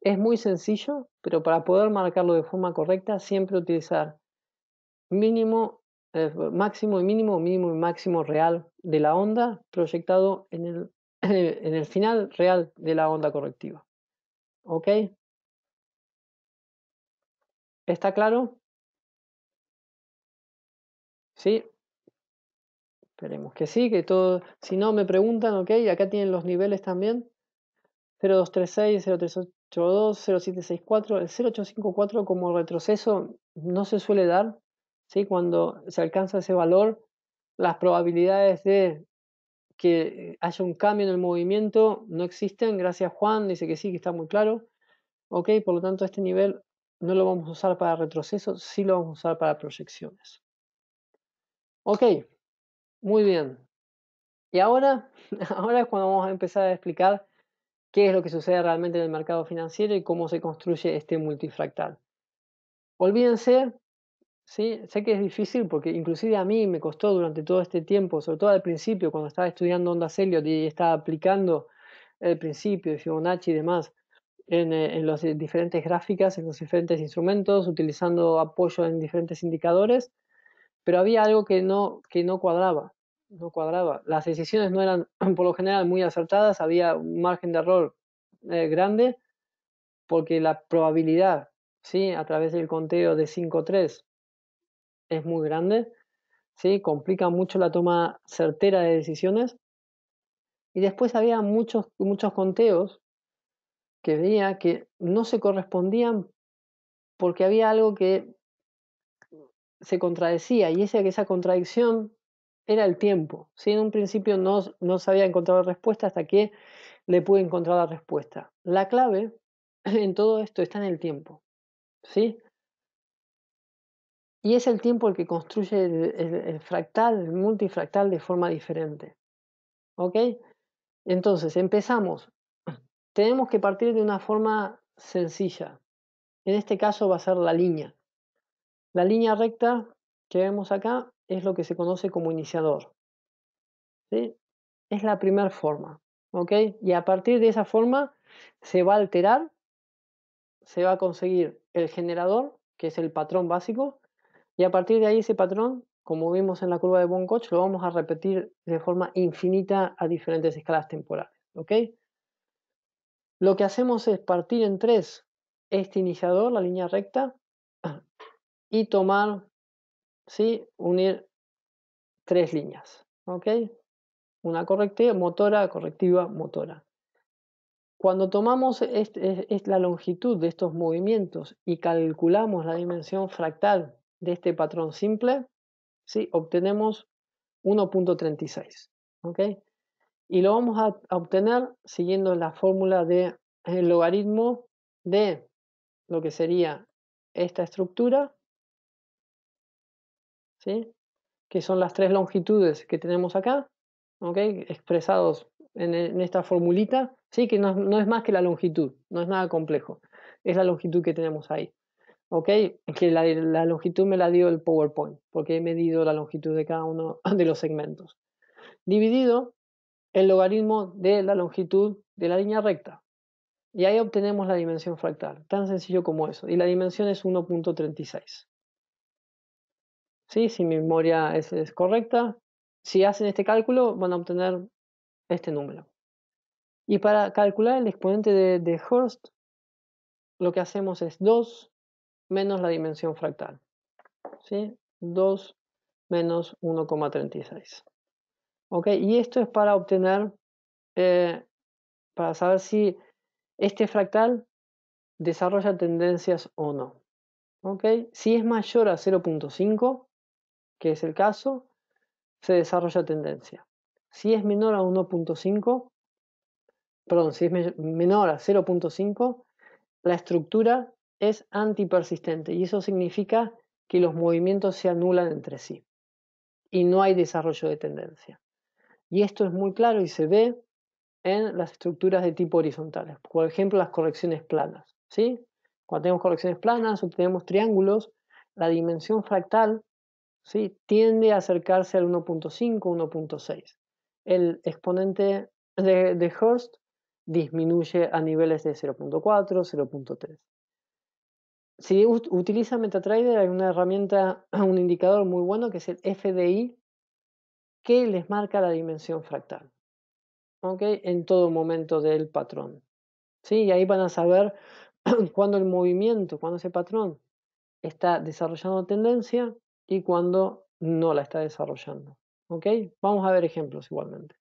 Es muy sencillo, pero para poder marcarlo de forma correcta siempre utilizar mínimo máximo y mínimo, mínimo y máximo real de la onda proyectado en el, final real de la onda correctiva. ¿Ok? ¿Está claro? ¿Sí? Esperemos que sí, que todo. Si no, me preguntan, ¿ok? Acá tienen los niveles también. 0236, 0382, 0764. El 0854 como retroceso no se suele dar, cuando se alcanza ese valor, las probabilidades de que haya un cambio en el movimiento no existen. Gracias Juan, dice que sí, que está muy claro. Ok, por lo tanto este nivel no lo vamos a usar para retroceso, sí lo vamos a usar para proyecciones. Ok, muy bien. Y ahora, ahora es cuando vamos a empezar a explicar qué es lo que sucede realmente en el mercado financiero y cómo se construye este multifractal. Olvídense Sí, sé que es difícil porque inclusive a mí me costó durante todo este tiempo, sobre todo al principio, cuando estaba estudiando onda Celliot y estaba aplicando el principio de Fibonacci y demás en, eh, las diferentes gráficas, en los diferentes instrumentos, utilizando apoyo en diferentes indicadores, pero había algo que no, que no cuadraba, no cuadraba. Las decisiones no eran por lo general muy acertadas, había un margen de error eh, grande porque la probabilidad, ¿sí? a través del conteo de 5-3, es muy grande, ¿sí? complica mucho la toma certera de decisiones. Y después había muchos, muchos conteos que veía que no se correspondían porque había algo que se contradecía y esa, esa contradicción era el tiempo. ¿sí? En un principio no, no sabía encontrar la respuesta hasta que le pude encontrar la respuesta. La clave en todo esto está en el tiempo. ¿sí? Y es el tiempo el que construye el, fractal, el multifractal de forma diferente. ¿Ok? Entonces, empezamos. Tenemos que partir de una forma sencilla. En este caso va a ser la línea. La línea recta que vemos acá es lo que se conoce como iniciador. ¿Sí? Es la primera forma. ¿Ok? Y a partir de esa forma se va a alterar, se va a conseguir el generador, que es el patrón básico, y a partir de ahí ese patrón, como vimos en la curva de von lo vamos a repetir de forma infinita a diferentes escalas temporales. Lo que hacemos es partir en tres este iniciador, la línea recta, y tomar, ¿sí? unir tres líneas. ¿ok? Una correctiva, motora, correctiva, motora. Cuando tomamos este, la longitud de estos movimientos y calculamos la dimensión fractal de este patrón simple, ¿sí? obtenemos 1.36. Y lo vamos a, obtener siguiendo la fórmula del eh, logaritmo de lo que sería esta estructura, ¿sí? que son las tres longitudes que tenemos acá, expresados en, esta formulita, ¿sí? que no es más que la longitud, no es nada complejo, es la longitud que tenemos ahí. ¿ok? Que la, longitud me la dio el PowerPoint, porque he medido la longitud de cada uno de los segmentos. Dividido el logaritmo de la longitud de la línea recta. Y ahí obtenemos la dimensión fractal, tan sencillo como eso. Y la dimensión es 1.36. ¿Sí? Si mi memoria es, correcta, si hacen este cálculo van a obtener este número. Y para calcular el exponente de, de Hurst, lo que hacemos es 2 menos la dimensión fractal. ¿sí? 2 menos 1,36. ¿Ok? Y esto es para obtener, eh, para saber si este fractal desarrolla tendencias o no. ¿Ok? Si es mayor a 0.5, que es el caso, se desarrolla tendencia. Si es menor a 1.5, perdón, si es menor a 0.5, la estructura es antipersistente y eso significa que los movimientos se anulan entre sí y no hay desarrollo de tendencia. Y esto es muy claro y se ve en las estructuras de tipo horizontales, por ejemplo las correcciones planas. ¿sí? Cuando tenemos correcciones planas o tenemos triángulos, la dimensión fractal ¿sí? tiende a acercarse al 1.5, 1.6. El exponente de, de Hurst disminuye a niveles de 0.4, 0.3. Si utiliza MetaTrader, hay una herramienta, un indicador muy bueno que es el FDI, que les marca la dimensión fractal. ¿Ok? En todo momento del patrón. ¿Sí? Y ahí van a saber cuándo el movimiento, cuándo ese patrón está desarrollando tendencia y cuándo no la está desarrollando. ¿Ok? Vamos a ver ejemplos igualmente.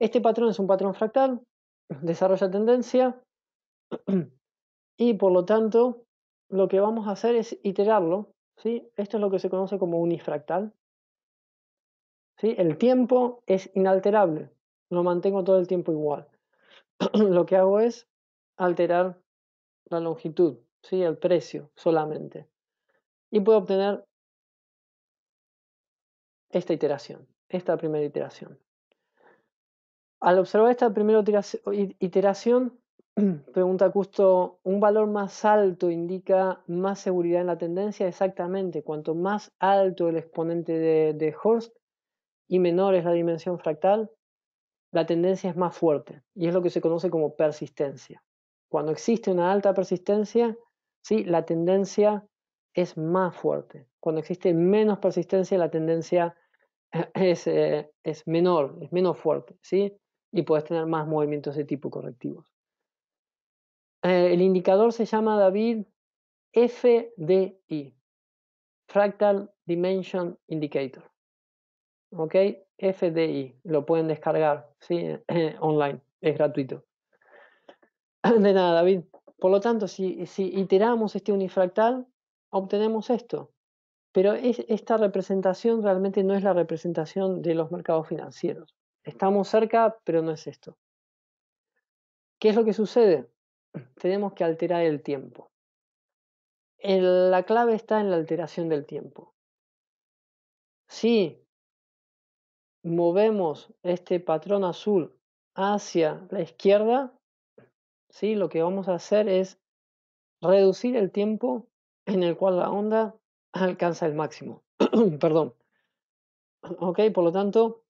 Este patrón es un patrón fractal, desarrolla tendencia y por lo tanto lo que vamos a hacer es iterarlo. ¿sí? Esto es lo que se conoce como unifractal. ¿sí? El tiempo es inalterable, lo mantengo todo el tiempo igual. lo que hago es alterar la longitud, ¿sí? el precio solamente. Y puedo obtener esta iteración, esta primera iteración. Al observar esta primera iteración, Pregunta Custo, ¿un valor más alto indica más seguridad en la tendencia? Exactamente, cuanto más alto el exponente de, Horst y menor es la dimensión fractal, la tendencia es más fuerte y es lo que se conoce como persistencia. Cuando existe una alta persistencia, ¿sí? la tendencia es más fuerte. Cuando existe menos persistencia, la tendencia eh, es, menor, es menos fuerte. ¿sí? Y puedes tener más movimientos de tipo correctivos. Eh, el indicador se llama David FDI, Fractal Dimension Indicator. ¿Ok? FDI, lo pueden descargar, eh, eh, Online, es gratuito. De nada, David. Por lo tanto, si, iteramos este unifractal, obtenemos esto. Pero esta representación realmente no es la representación de los mercados financieros. Estamos cerca, pero no es esto. ¿Qué es lo que sucede? tenemos que alterar el tiempo. la clave está en la alteración del tiempo. Si movemos este patrón azul hacia la izquierda, ¿sí? lo que vamos a hacer es reducir el tiempo en el cual la onda alcanza el máximo. Perdón. Ok, por lo tanto,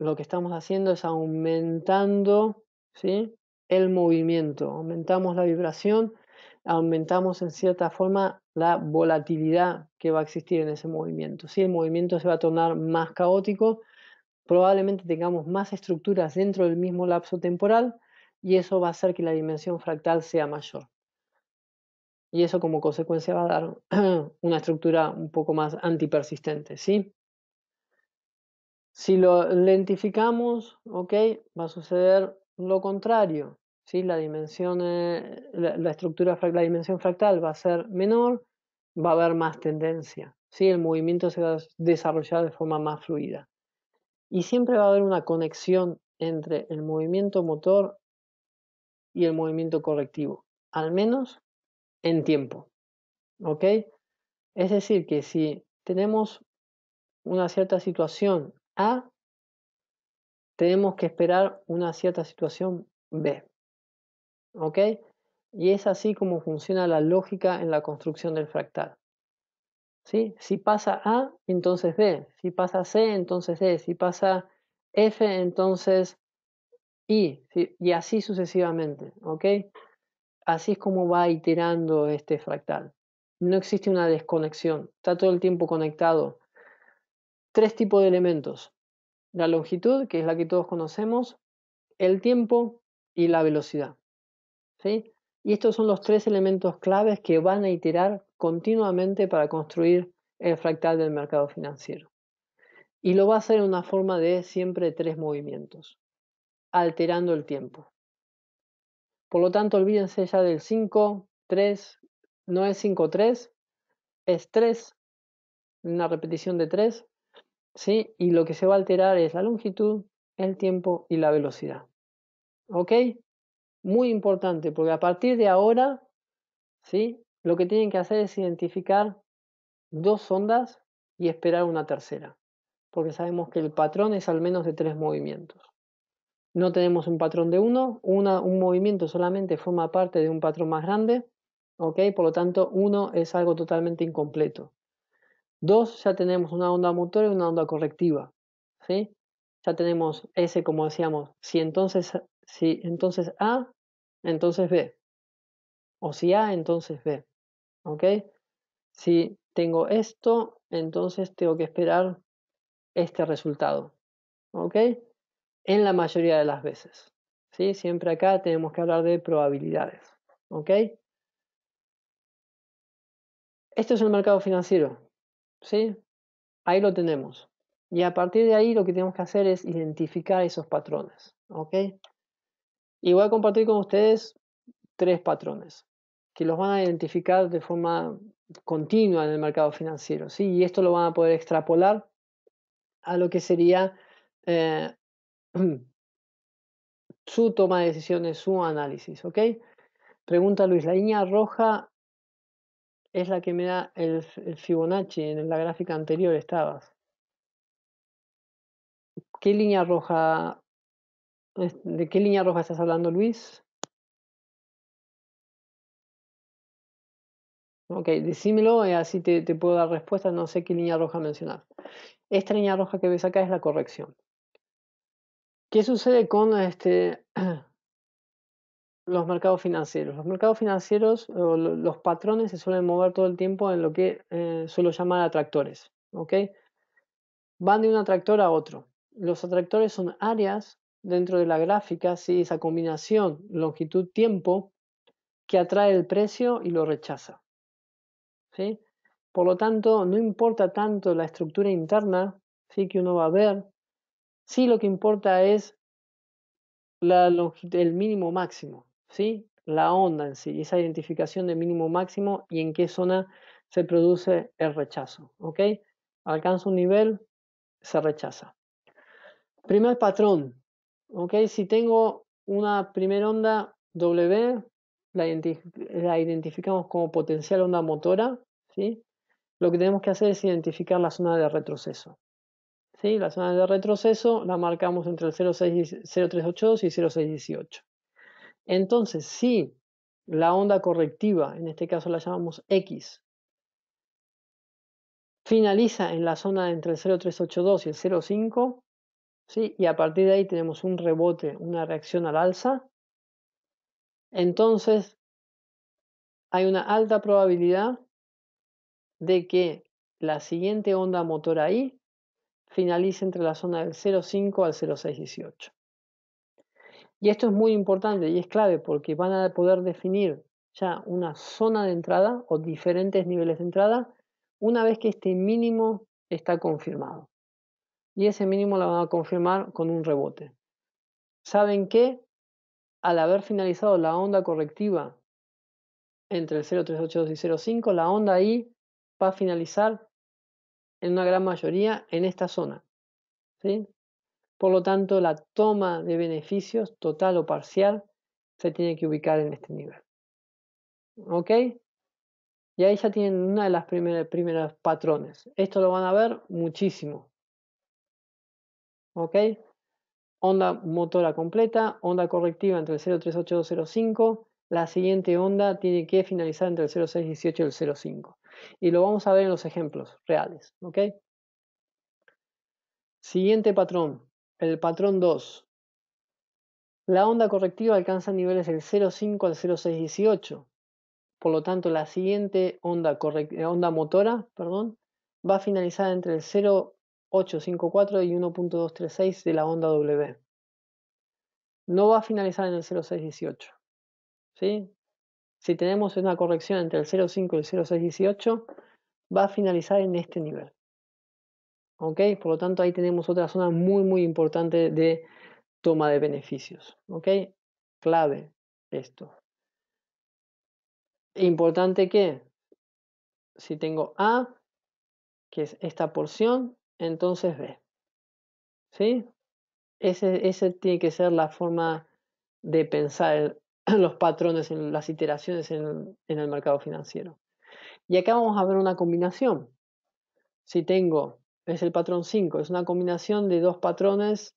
lo que estamos haciendo es aumentando ¿sí? el movimiento, aumentamos la vibración, aumentamos en cierta forma la volatilidad que va a existir en ese movimiento. Si el movimiento se va a tornar más caótico, probablemente tengamos más estructuras dentro del mismo lapso temporal y eso va a hacer que la dimensión fractal sea mayor. Y eso como consecuencia va a dar una estructura un poco más antipersistente, ¿sí? Si lo lentificamos, ¿ok? Va a suceder lo contrario, si la, dimensión, eh, la, estructura, dimensión fractal va a ser menor, va a haber más tendencia. si El movimiento se va a desarrollar de forma más fluida. Y siempre va a haber una conexión entre el movimiento motor y el movimiento correctivo, al menos en tiempo. ¿Ok? Es decir, que si tenemos una cierta situación A, tenemos que esperar una cierta situación B. ¿Ok? Y es así como funciona la lógica en la construcción del fractal. ¿Sí? Si pasa A, entonces B. Si pasa C, entonces D. Si pasa F, entonces I. Y así sucesivamente. ¿Ok? Así es como va iterando este fractal. No existe una desconexión. Está todo el tiempo conectado. Tres tipos de elementos la longitud, que es la que todos conocemos, el tiempo y la velocidad. Y estos son los tres elementos claves que van a iterar continuamente para construir el fractal del mercado financiero. Y lo va a hacer en una forma de siempre tres movimientos, alterando el tiempo. Por lo tanto, olvídense ya del 5, 3, no es 5, 3, es 3, una repetición de 3, ¿sí? Y lo que se va a alterar es la longitud, el tiempo y la velocidad. ¿Ok? Muy importante, porque a partir de ahora, ¿sí? Lo que tienen que hacer es identificar dos ondas y esperar una tercera, porque sabemos que el patrón es al menos de tres movimientos. No tenemos un patrón de uno, un movimiento solamente forma parte de un patrón más grande, ¿ok? Por lo tanto, uno es algo totalmente incompleto. Dos, ya tenemos una onda motor y una onda correctiva. ¿sí? Ya tenemos S como decíamos, si entonces, si entonces A, entonces B. O si A, entonces B. ¿Ok? Si tengo esto, entonces tengo que esperar este resultado. ¿Ok? En la mayoría de las veces. ¿sí? Siempre acá tenemos que hablar de probabilidades. ¿Ok? Esto es el mercado financiero. ¿sí? Ahí lo tenemos. Y a partir de ahí lo que tenemos que hacer es identificar esos patrones, ¿ok? Y voy a compartir con ustedes tres patrones que los van a identificar de forma continua en el mercado financiero, ¿sí? Y esto lo van a poder extrapolar a lo que sería eh, su toma de decisiones, su análisis, ¿ok? Pregunta Luis, ¿la línea roja es la que me da el, Fibonacci en la gráfica anterior estabas. ¿Qué línea roja ¿De qué línea roja estás hablando, Luis? Ok, decímelo y eh, así te, te, puedo dar respuesta. No sé qué línea roja mencionar. Esta línea roja que ves acá es la corrección. ¿Qué sucede con este, los mercados financieros. Los mercados financieros los patrones se suelen mover todo el tiempo en lo que eh, suelo llamar atractores. ¿okay? Van de un atractor a otro. Los atractores son áreas dentro de la gráfica, si esa combinación longitud-tiempo que atrae el precio y lo rechaza. Por lo tanto, no importa tanto la estructura interna ¿sí? que uno va a ver, sí lo que importa es la el mínimo máximo la onda en sí, esa identificación de mínimo máximo y en qué zona se produce el rechazo. ¿ok? Alcanza un nivel, se rechaza. Primer patrón. ¿ok? Si tengo una primera onda W, la, identificamos como potencial onda motora. ¿sí? Lo que tenemos que hacer es identificar la zona de retroceso. ¿sí? La zona de retroceso la marcamos entre el 06, 0382 y 0618. Entonces, si la onda correctiva, en este caso la llamamos X, finaliza en la zona entre el 0,382 y el 0,5, ¿sí? y a partir de ahí tenemos un rebote, una reacción al alza, entonces hay una alta probabilidad de que la siguiente onda motor ahí finalice entre la zona del 0,5 al 0,618. Y esto es muy importante y es clave porque van a poder definir ya una zona de entrada o diferentes niveles de entrada una vez que este mínimo está confirmado. Y ese mínimo lo van a confirmar con un rebote. Saben que al haber finalizado la onda correctiva entre el 0382 y 05, la onda I va a finalizar en una gran mayoría en esta zona. ¿sí? Por lo tanto, la toma de beneficios, total o parcial, se tiene que ubicar en este nivel. ¿Ok? Y ahí ya tienen una de las primeras, patrones. Esto lo van a ver muchísimo. ¿Ok? Onda motora completa, onda correctiva entre el 038205. La siguiente onda tiene que finalizar entre el 0618 y el 05. Y lo vamos a ver en los ejemplos reales. ¿Ok? Siguiente patrón. El patrón 2. La onda correctiva alcanza niveles del 0,5 al 0,618. Por lo tanto, la siguiente onda, eh, onda motora perdón, va a finalizar entre el 0,854 y 1.236 de la onda W. No va a finalizar en el 0,618. Si tenemos una corrección entre el 0,5 y el 0,618, va a finalizar en este nivel. ¿ok? Por lo tanto, ahí tenemos otra zona muy, muy importante de toma de beneficios, ¿ok? Clave esto. Importante que si tengo A, que es esta porción, entonces B, ¿sí? Ese, tiene que ser la forma de pensar los patrones, en las iteraciones en, en el mercado financiero. Y acá vamos a ver una combinación. Si tengo es el patrón 5, es una combinación de dos patrones,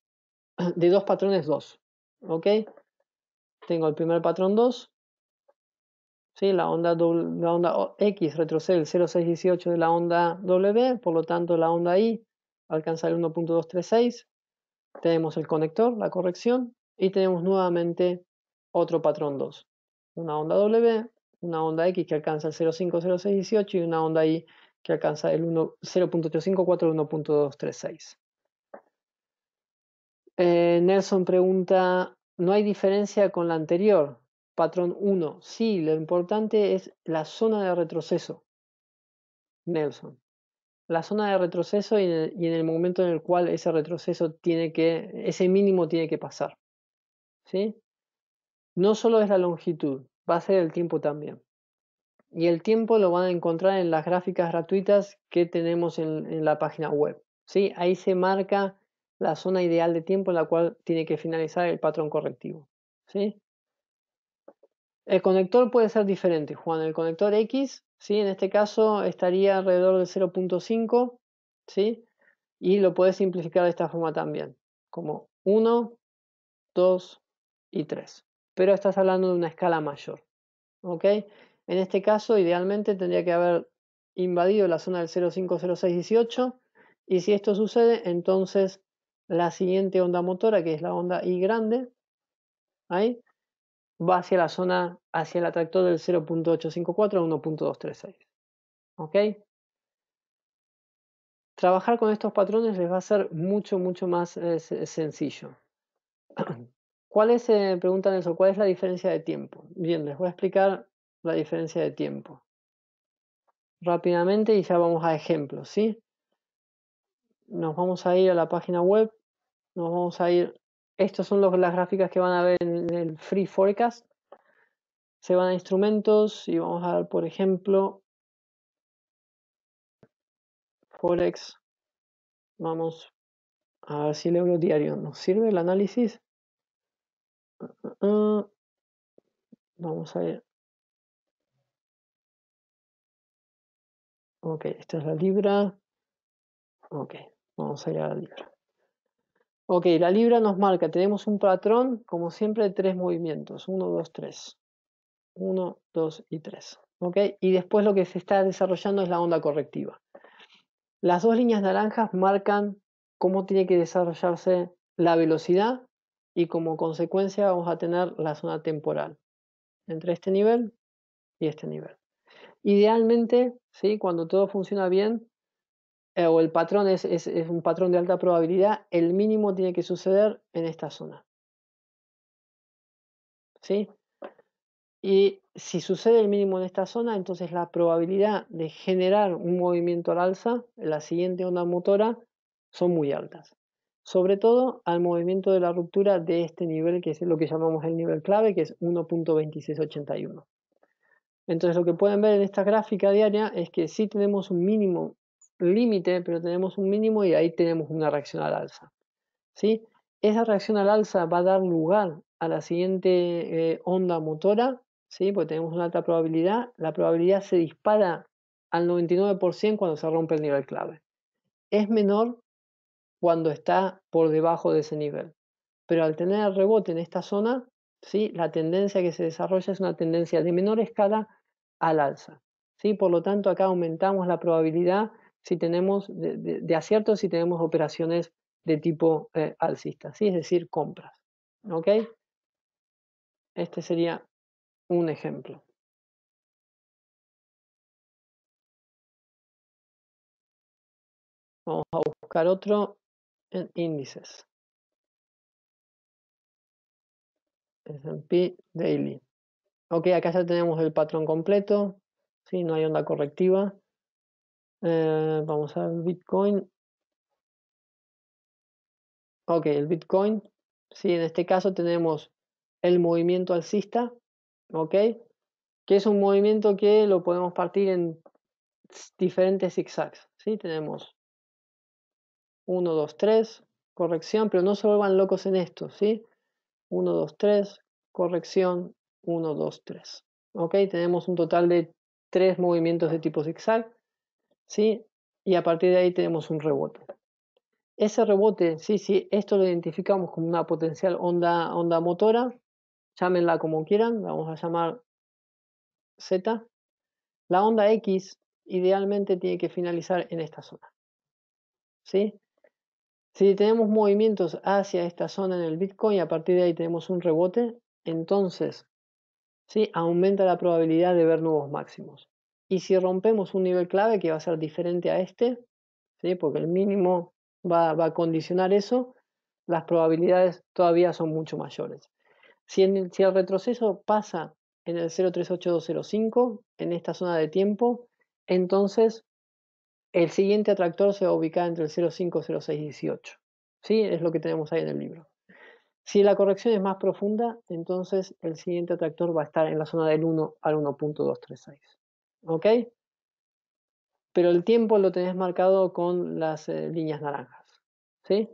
de dos patrones 2, ¿ok? Tengo el primer patrón 2, ¿sí? la, onda la onda X retrocede el 0,618 de la onda W, por lo tanto la onda Y alcanza el 1.236, tenemos el conector, la corrección, y tenemos nuevamente otro patrón 2, una onda W, una onda X que alcanza el 0,50618 y una onda Y que alcanza el 0.854 1.236. Eh, Nelson pregunta, ¿no hay diferencia con la anterior? Patrón 1. Sí, lo importante es la zona de retroceso. Nelson. La zona de retroceso y en, el, y en el momento en el cual ese retroceso tiene que, ese mínimo tiene que pasar. ¿Sí? No solo es la longitud, va a ser el tiempo también y el tiempo lo van a encontrar en las gráficas gratuitas que tenemos en, la página web. ¿sí? Ahí se marca la zona ideal de tiempo en la cual tiene que finalizar el patrón correctivo. ¿sí? El conector puede ser diferente, Juan. El conector X, ¿sí? en este caso, estaría alrededor de 0.5 ¿sí? y lo puedes simplificar de esta forma también, como 1, 2 y 3. Pero estás hablando de una escala mayor. ¿Okay? En este caso, idealmente tendría que haber invadido la zona del 050618 y si esto sucede, entonces la siguiente onda motora, que es la onda I grande, ahí, va hacia la zona, hacia el atractor del 0.854 a 1.236. ¿Ok? Trabajar con estos patrones les va a ser mucho, mucho más eh, sencillo. ¿Cuál es, eh, preguntan eso, cuál es la diferencia de tiempo? Bien, les voy a explicar la diferencia de tiempo. Rápidamente y ya vamos a ejemplos, ¿sí? Nos vamos a ir a la página web, nos vamos a ir, estas son las gráficas que van a ver en el Free Forecast. Se van a instrumentos y vamos a dar, por ejemplo, Forex. Vamos a ver si el euro diario nos sirve el análisis. Ah, ah, ah. vamos a ir Ok, esta es la libra. Ok, vamos a ir a la libra. Ok, la libra nos marca, tenemos un patrón, como siempre, de tres movimientos. uno, dos, tres. Uno, dos y tres, Ok, y después lo que se está desarrollando es la onda correctiva. Las dos líneas naranjas marcan cómo tiene que desarrollarse la velocidad y como consecuencia vamos a tener la zona temporal entre este nivel y este nivel. Idealmente, ¿sí? cuando todo funciona bien, eh, o el patrón es, un patrón de alta probabilidad, el mínimo tiene que suceder en esta zona. Y si sucede el mínimo en esta zona, entonces la probabilidad de generar un movimiento al alza en la siguiente onda motora son muy altas. Sobre todo al movimiento de la ruptura de este nivel, que es lo que llamamos el nivel clave, que es 1.2681. Entonces lo que pueden ver en esta gráfica diaria es que sí tenemos un mínimo límite, pero tenemos un mínimo y ahí tenemos una reacción al alza. ¿sí? Esa reacción al alza va a dar lugar a la siguiente eh, onda motora, ¿sí? porque tenemos una alta probabilidad. La probabilidad se dispara al 99% cuando se rompe el nivel clave. Es menor cuando está por debajo de ese nivel. Pero al tener el rebote en esta zona, ¿sí? la tendencia que se desarrolla es una tendencia de menor escala al alza. ¿sí? Por lo tanto, acá aumentamos la probabilidad si tenemos de, acierto si tenemos operaciones de tipo eh, alcista, ¿sí? es decir, compras. ¿ok? Este sería un ejemplo. Vamos a buscar otro en índices. S&P Daily. Ok, acá ya tenemos el patrón completo. ¿sí? No hay onda correctiva. Eh, vamos a Bitcoin. Ok, el Bitcoin. Sí, en este caso tenemos el movimiento alcista. Ok, que es un movimiento que lo podemos partir en diferentes zigzags. ¿sí? Tenemos 1, 2, 3, corrección, pero no se vuelvan locos en esto. ¿sí? 1, 2, 3, corrección, 1, 2, 3. ¿Ok? Tenemos un total de 3 movimientos de tipo zigzag, ¿sí? Y a partir de ahí tenemos un rebote. Ese rebote, sí, sí, esto lo identificamos como una potencial onda, onda motora, llámenla como quieran, la vamos a llamar Z. La onda X idealmente tiene que finalizar en esta zona. ¿Sí? Si tenemos movimientos hacia esta zona en el Bitcoin, a partir de ahí tenemos un rebote, entonces aumenta la probabilidad de ver nuevos máximos. Y si rompemos un nivel clave que va a ser diferente a este, porque el mínimo va, a condicionar eso, las probabilidades todavía son mucho mayores. Si, el, si el retroceso pasa en el 038205, en esta zona de tiempo, entonces el siguiente atractor se va a ubicar entre el 050618. ¿Sí? Es lo que tenemos ahí en el libro. Si la corrección es más profunda, entonces el siguiente atractor va a estar en la zona del 1 al 1.236. ¿Ok? Pero el tiempo lo tenés marcado con las eh, líneas naranjas. ¿Sí?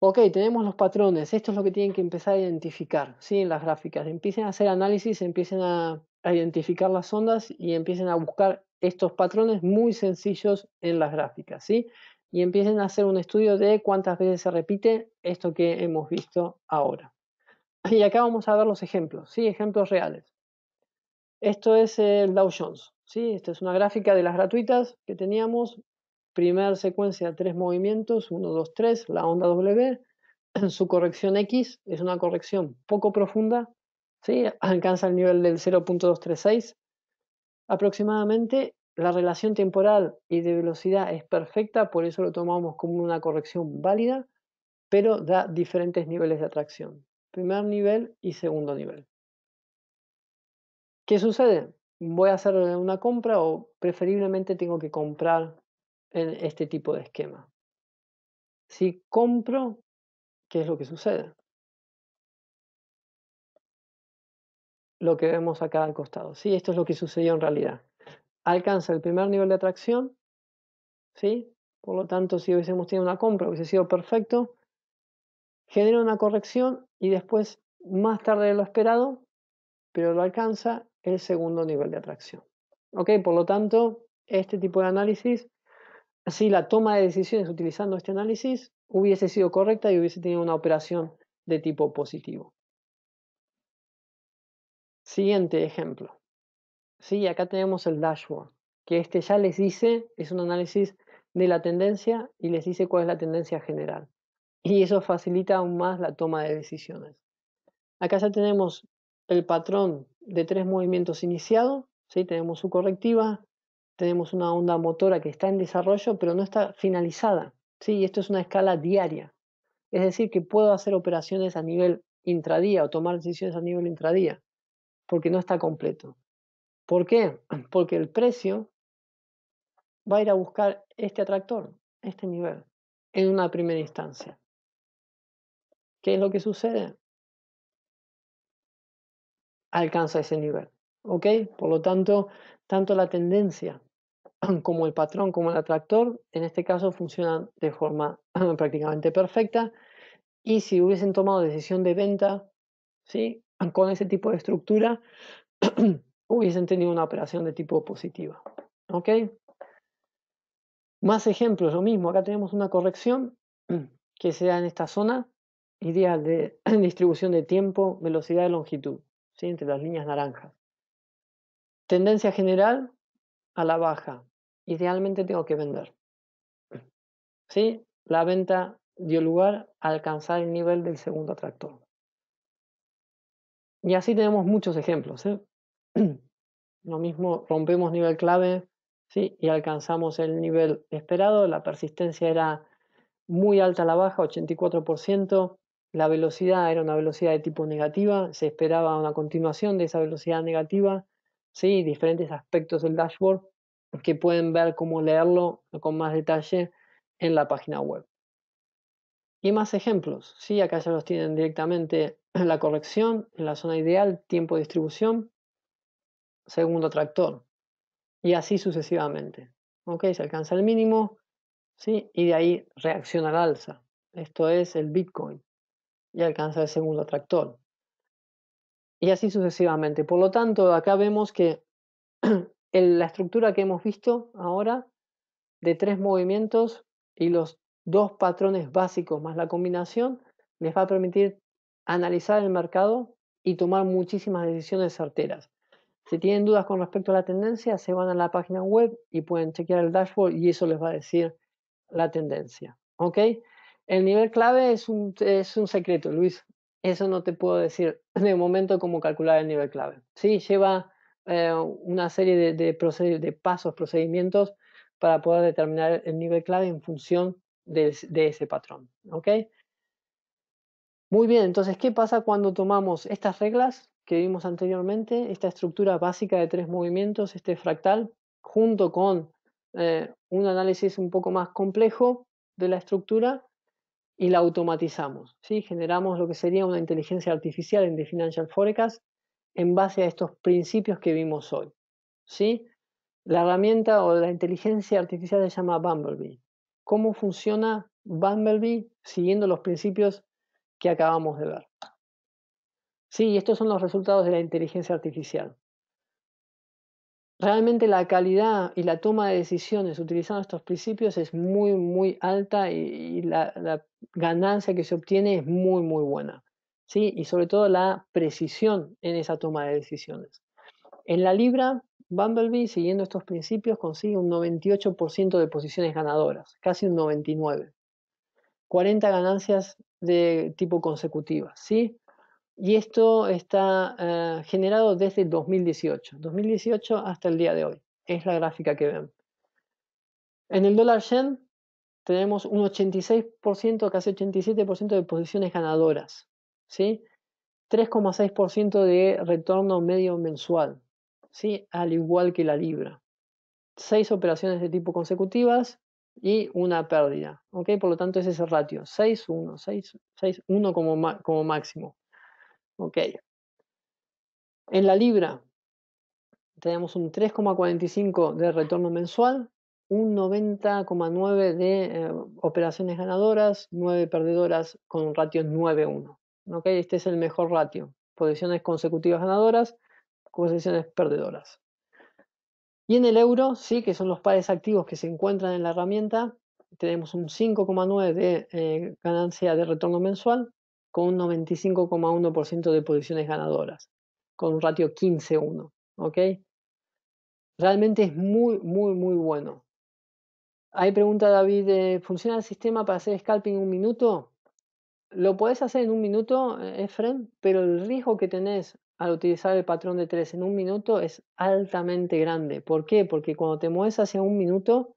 Ok, tenemos los patrones. Esto es lo que tienen que empezar a identificar ¿sí? en las gráficas. Empiecen a hacer análisis, empiecen a identificar las ondas y empiecen a buscar estos patrones muy sencillos en las gráficas. ¿sí? y empiecen a hacer un estudio de cuántas veces se repite esto que hemos visto ahora. Y acá vamos a ver los ejemplos, ¿sí? ejemplos reales. Esto es el Dow Jones. ¿sí? Esta es una gráfica de las gratuitas que teníamos. Primer secuencia, tres movimientos, 1, 2, 3, la onda W. En su corrección X es una corrección poco profunda, ¿sí? alcanza el nivel del 0.236 aproximadamente la relación temporal y de velocidad es perfecta, por eso lo tomamos como una corrección válida, pero da diferentes niveles de atracción. Primer nivel y segundo nivel. ¿Qué sucede? Voy a hacer una compra o preferiblemente tengo que comprar en este tipo de esquema. Si compro, ¿qué es lo que sucede? Lo que vemos acá al costado. Sí, esto es lo que sucedió en realidad alcanza el primer nivel de atracción, ¿sí? Por lo tanto, si hubiésemos tenido una compra, hubiese sido perfecto. Genera una corrección y después, más tarde de lo esperado, pero lo alcanza el segundo nivel de atracción. ¿Ok? Por lo tanto, este tipo de análisis, si la toma de decisiones utilizando este análisis hubiese sido correcta y hubiese tenido una operación de tipo positivo. Siguiente ejemplo. ¿sí? acá tenemos el dashboard, que este ya les dice, es un análisis de la tendencia y les dice cuál es la tendencia general. Y eso facilita aún más la toma de decisiones. Acá ya tenemos el patrón de tres movimientos iniciado, ¿sí? tenemos su correctiva, tenemos una onda motora que está en desarrollo pero no está finalizada. ¿sí? esto es una escala diaria. Es decir, que puedo hacer operaciones a nivel intradía o tomar decisiones a nivel intradía, porque no está completo. ¿Por qué? Porque el precio va a ir a buscar este atractor, este nivel, en una primera instancia. ¿Qué es lo que sucede? Alcanza ese nivel. ¿Ok? Por lo tanto, tanto la tendencia como el patrón, como el atractor, en este caso funcionan de forma prácticamente perfecta. Y si hubiesen tomado decisión de venta, ¿sí? Con ese tipo de estructura, hubiesen tenido una operación de tipo positiva. ¿Ok? Más ejemplos, lo mismo. Acá tenemos una corrección que se da en esta zona ideal de distribución de tiempo, velocidad y longitud, entre las líneas naranjas. Tendencia general a la baja. Idealmente tengo que vender. ¿Sí? La venta dio lugar a alcanzar el nivel del segundo atractor. Y así tenemos muchos ejemplos. ¿eh? Lo mismo, rompemos nivel clave ¿sí? y alcanzamos el nivel esperado. La persistencia era muy alta a la baja, 84%. La velocidad era una velocidad de tipo negativa. Se esperaba una continuación de esa velocidad negativa. ¿sí? Diferentes aspectos del dashboard que pueden ver cómo leerlo con más detalle en la página web. Y más ejemplos, ¿sí? acá ya los tienen directamente en la corrección, en la zona ideal, tiempo de distribución, segundo tractor. Y así sucesivamente. ¿Ok? Se alcanza el mínimo, ¿sí? Y de ahí reacciona al alza. Esto es el Bitcoin. Y alcanza el segundo tractor. Y así sucesivamente. Por lo tanto, acá vemos que en la estructura que hemos visto ahora de tres movimientos y los dos patrones básicos más la combinación les va a permitir analizar el mercado y tomar muchísimas decisiones certeras. Si tienen dudas con respecto a la tendencia, se van a la página web y pueden chequear el dashboard y eso les va a decir la tendencia. ¿Ok? El nivel clave es un, es un secreto, Luis. Eso no te puedo decir de momento cómo calcular el nivel clave. Sí, lleva eh, una serie de, pasos, procedimientos para poder determinar el nivel clave en función de, de ese patrón. ¿Ok? Muy bien, entonces, ¿qué pasa cuando tomamos estas reglas que vimos anteriormente, esta estructura básica de tres movimientos, este fractal, junto con eh, un análisis un poco más complejo de la estructura y la automatizamos. ¿sí? Generamos lo que sería una inteligencia artificial en The Financial Forecast en base a estos principios que vimos hoy. ¿sí? La herramienta o la inteligencia artificial se llama Bumblebee. ¿Cómo funciona Bumblebee siguiendo los principios que acabamos de ver? Sí, estos son los resultados de la inteligencia artificial. Realmente la calidad y la toma de decisiones utilizando estos principios es muy, muy alta y, la, ganancia que se obtiene es muy, muy buena. ¿sí? Y sobre todo la precisión en esa toma de decisiones. En la Libra, Bumblebee, siguiendo estos principios, consigue un 98% de posiciones ganadoras, casi un 99%. 40 ganancias de tipo consecutiva. ¿sí? y esto está eh, generado desde 2018, 2018 hasta el día de hoy. Es la gráfica que ven. En el dólar yen tenemos un 86%, casi 87% de posiciones ganadoras, ¿sí? 3,6% de retorno medio mensual, ¿sí? Al igual que la libra. Seis operaciones de tipo consecutivas y una pérdida, Por lo tanto, ese es el ratio, 6-1, como máximo. Ok. En la libra tenemos un 3,45 de retorno mensual, un 90,9 de eh, operaciones ganadoras, 9 perdedoras con un ratio 9-1. Este es el mejor ratio. Posiciones consecutivas ganadoras, posiciones perdedoras. Y en el euro, sí, que son los pares activos que se encuentran en la herramienta, tenemos un 5,9 de eh, ganancia de retorno mensual, con un 95,1% de posiciones ganadoras, con un ratio 15-1. ¿Ok? Realmente es muy, muy, muy bueno. Hay pregunta David, ¿funciona el sistema para hacer scalping en un minuto? Lo puedes hacer en un minuto, eh, Efren, pero el riesgo que tenés al utilizar el patrón de 3 en un minuto es altamente grande. ¿Por qué? Porque cuando te mueves hacia un minuto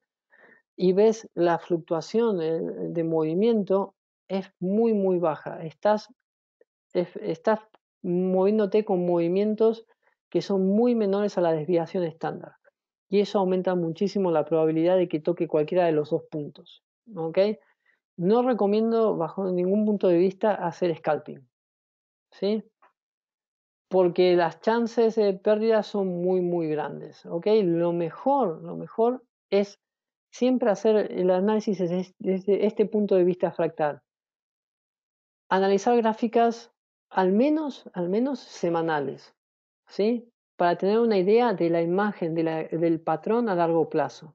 y ves la fluctuación eh, de movimiento, es muy, muy baja. Estás, estás moviéndote con movimientos que son muy menores a la desviación estándar. Y eso aumenta muchísimo la probabilidad de que toque cualquiera de los dos puntos. No recomiendo, bajo ningún punto de vista, hacer scalping. ¿sí? Porque las chances de pérdida son muy, muy grandes. Lo mejor, lo mejor es siempre hacer el análisis desde este punto de vista fractal analizar gráficas al menos, al menos semanales, ¿sí? Para tener una idea de la imagen, del patrón a largo plazo.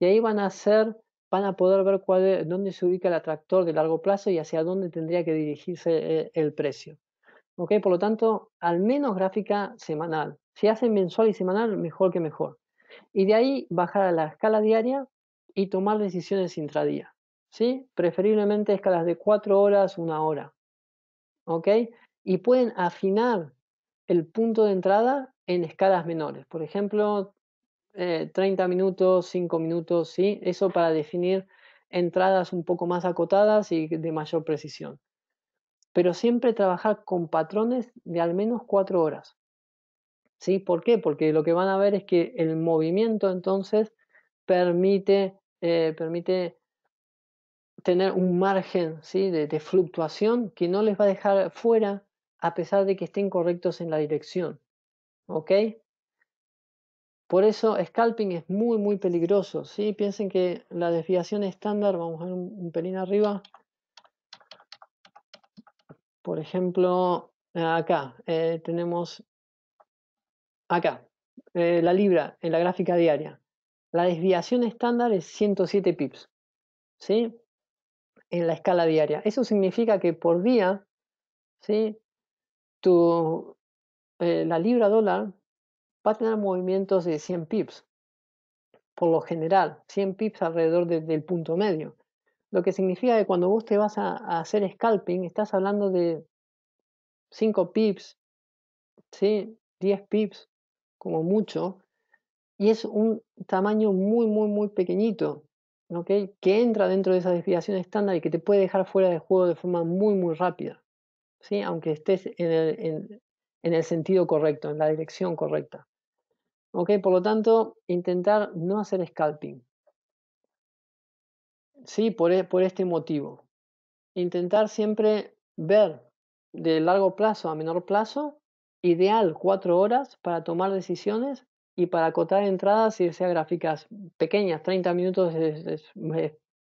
Y ahí van a hacer, van a poder ver dónde se ubica el atractor de largo plazo y hacia dónde tendría que dirigirse eh, el, precio. ¿Ok? Por lo tanto, al menos gráfica semanal. Si hacen mensual y semanal, mejor que mejor. Y de ahí bajar a la escala diaria y tomar decisiones intradía. Preferiblemente escalas de 4 horas, 1 hora, ¿ok? Y pueden afinar el punto de entrada en escalas menores, por ejemplo, 30 eh, minutos, 5 minutos, ¿sí? Eso para definir entradas un poco más acotadas y de mayor precisión. Pero siempre trabajar con patrones de al menos 4 horas. ¿Sí? ¿Por qué? Porque lo que van a ver es que el movimiento entonces permite, eh, permite tener un margen ¿sí? de, fluctuación que no les va a dejar fuera a pesar de que estén correctos en la dirección. ¿Ok? Por eso scalping es muy, muy peligroso. ¿sí? Piensen que la desviación estándar, vamos a ver un, pelín arriba. Por ejemplo, acá eh, tenemos, acá, eh, la libra en la gráfica diaria. La desviación estándar es 107 pips. ¿sí? en la escala diaria. Eso significa que por día, si tu, eh, la libra dólar va a tener movimientos de 100 pips, por lo general, 100 pips alrededor del punto medio. Lo que significa que cuando vos te vas a, hacer scalping, estás hablando de 5 pips, 10 pips, como mucho, y es un tamaño muy, muy, muy pequeñito que entra dentro de esa desviación estándar y que te puede dejar fuera de juego de forma muy, muy rápida, ¿sí? aunque estés en el, sentido correcto, en la dirección correcta. Por lo tanto, intentar no hacer scalping. Sí, por, e, por este motivo. Intentar siempre ver de largo plazo a menor plazo, ideal cuatro horas para tomar decisiones y para acotar entradas, si desea gráficas pequeñas, 30 minutos es,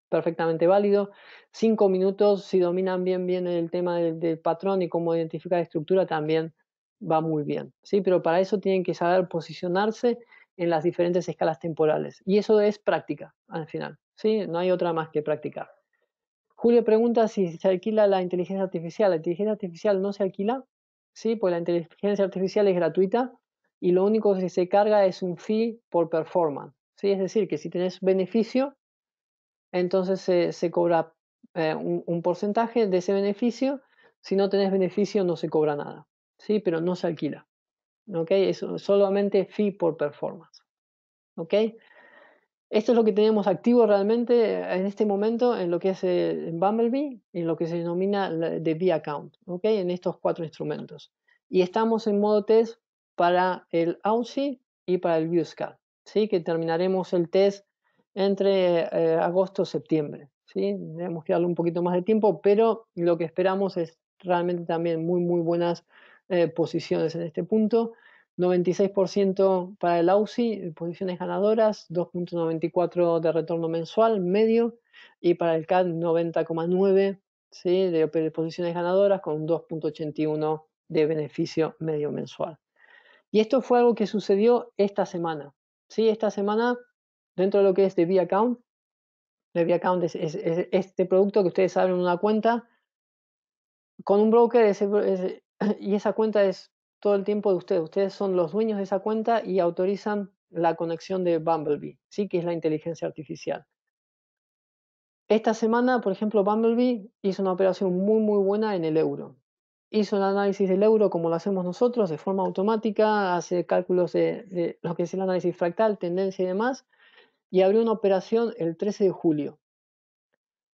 perfectamente válido. 5 minutos, si dominan bien, bien el tema del, patrón y cómo identificar estructura, también va muy bien. ¿sí? Pero para eso tienen que saber posicionarse en las diferentes escalas temporales. Y eso es práctica, al final. ¿sí? No hay otra más que practicar. Julio pregunta si se alquila la inteligencia artificial. La inteligencia artificial no se alquila, ¿sí? pues la inteligencia artificial es gratuita y lo único que se carga es un fee por performance. ¿sí? Es decir, que si tenés beneficio, entonces se, cobra eh, un, porcentaje de ese beneficio. Si no tenés beneficio, no se cobra nada, ¿sí? pero no se alquila. ¿ok? Es solamente fee por performance. Esto es lo que tenemos activo realmente eh, en este momento en lo que hace en eh, Bumblebee, en lo que se denomina The B-Account, okay en estos cuatro instrumentos. Y estamos en modo test para el AUSI y para el BUSCAD, ¿sí? que terminaremos el test entre eh, agosto y septiembre. ¿sí? Tenemos que darle un poquito más de tiempo, pero lo que esperamos es realmente también muy, muy buenas eh, posiciones en este punto. 96% para el AUSI, eh, posiciones ganadoras, 2.94 de retorno mensual medio y para el CAD 90,9 ¿sí? de posiciones ganadoras con 2.81 de beneficio medio mensual. Y esto fue algo que sucedió esta semana. ¿sí? Esta semana, dentro de lo que es The V-Account, account es, este producto que ustedes abren una cuenta con un broker y esa cuenta es todo el tiempo de ustedes. Ustedes son los dueños de esa cuenta y autorizan la conexión de Bumblebee, ¿sí? que es la inteligencia artificial. Esta semana, por ejemplo, Bumblebee hizo una operación muy, muy buena en el euro hizo el análisis del euro como lo hacemos nosotros, de forma automática, hace cálculos de, lo que es el análisis fractal, tendencia y demás, y abrió una operación el 13 de julio.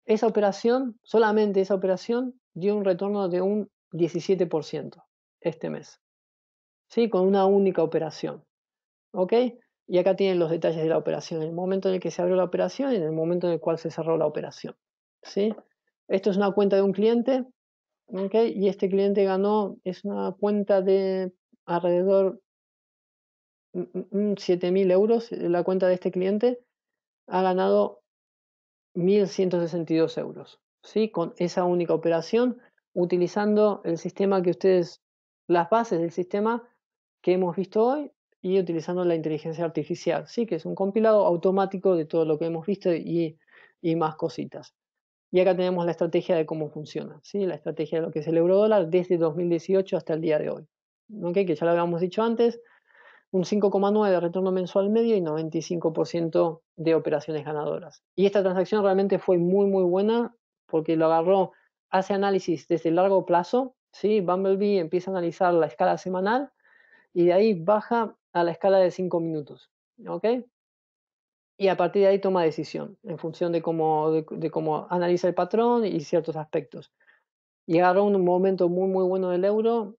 Esa operación, solamente esa operación, dio un retorno de un 17% este mes, ¿sí? con una única operación. ¿Ok? Y acá tienen los detalles de la operación, el momento en el que se abrió la operación y en el momento en el cual se cerró la operación. ¿sí? Esto es una cuenta de un cliente ¿okay? Y este cliente ganó, es una cuenta de alrededor 7.000 mm, mm, mm, euros, eh, la cuenta de este cliente ha ganado 1.162 euros, ¿sí? Con esa única operación, utilizando el sistema que ustedes, las bases del sistema que hemos visto hoy y utilizando la inteligencia artificial, ¿sí? Que es un compilado automático de todo lo que hemos visto y más cositas. Y acá tenemos la estrategia de cómo funciona, ¿sí? la estrategia de lo que es el dólar desde 2018 hasta el día de hoy. Que ya lo habíamos dicho antes, un 5,9 de retorno mensual medio y 95% de operaciones ganadoras. Y esta transacción realmente fue muy, muy buena porque lo agarró, hace análisis desde el largo plazo, ¿sí? Bumblebee empieza a analizar la escala semanal y de ahí baja a la escala de 5 minutos y a partir de ahí toma decisión en función de cómo, de, cómo analiza el patrón y ciertos aspectos. Llegaron un momento muy, muy bueno del euro,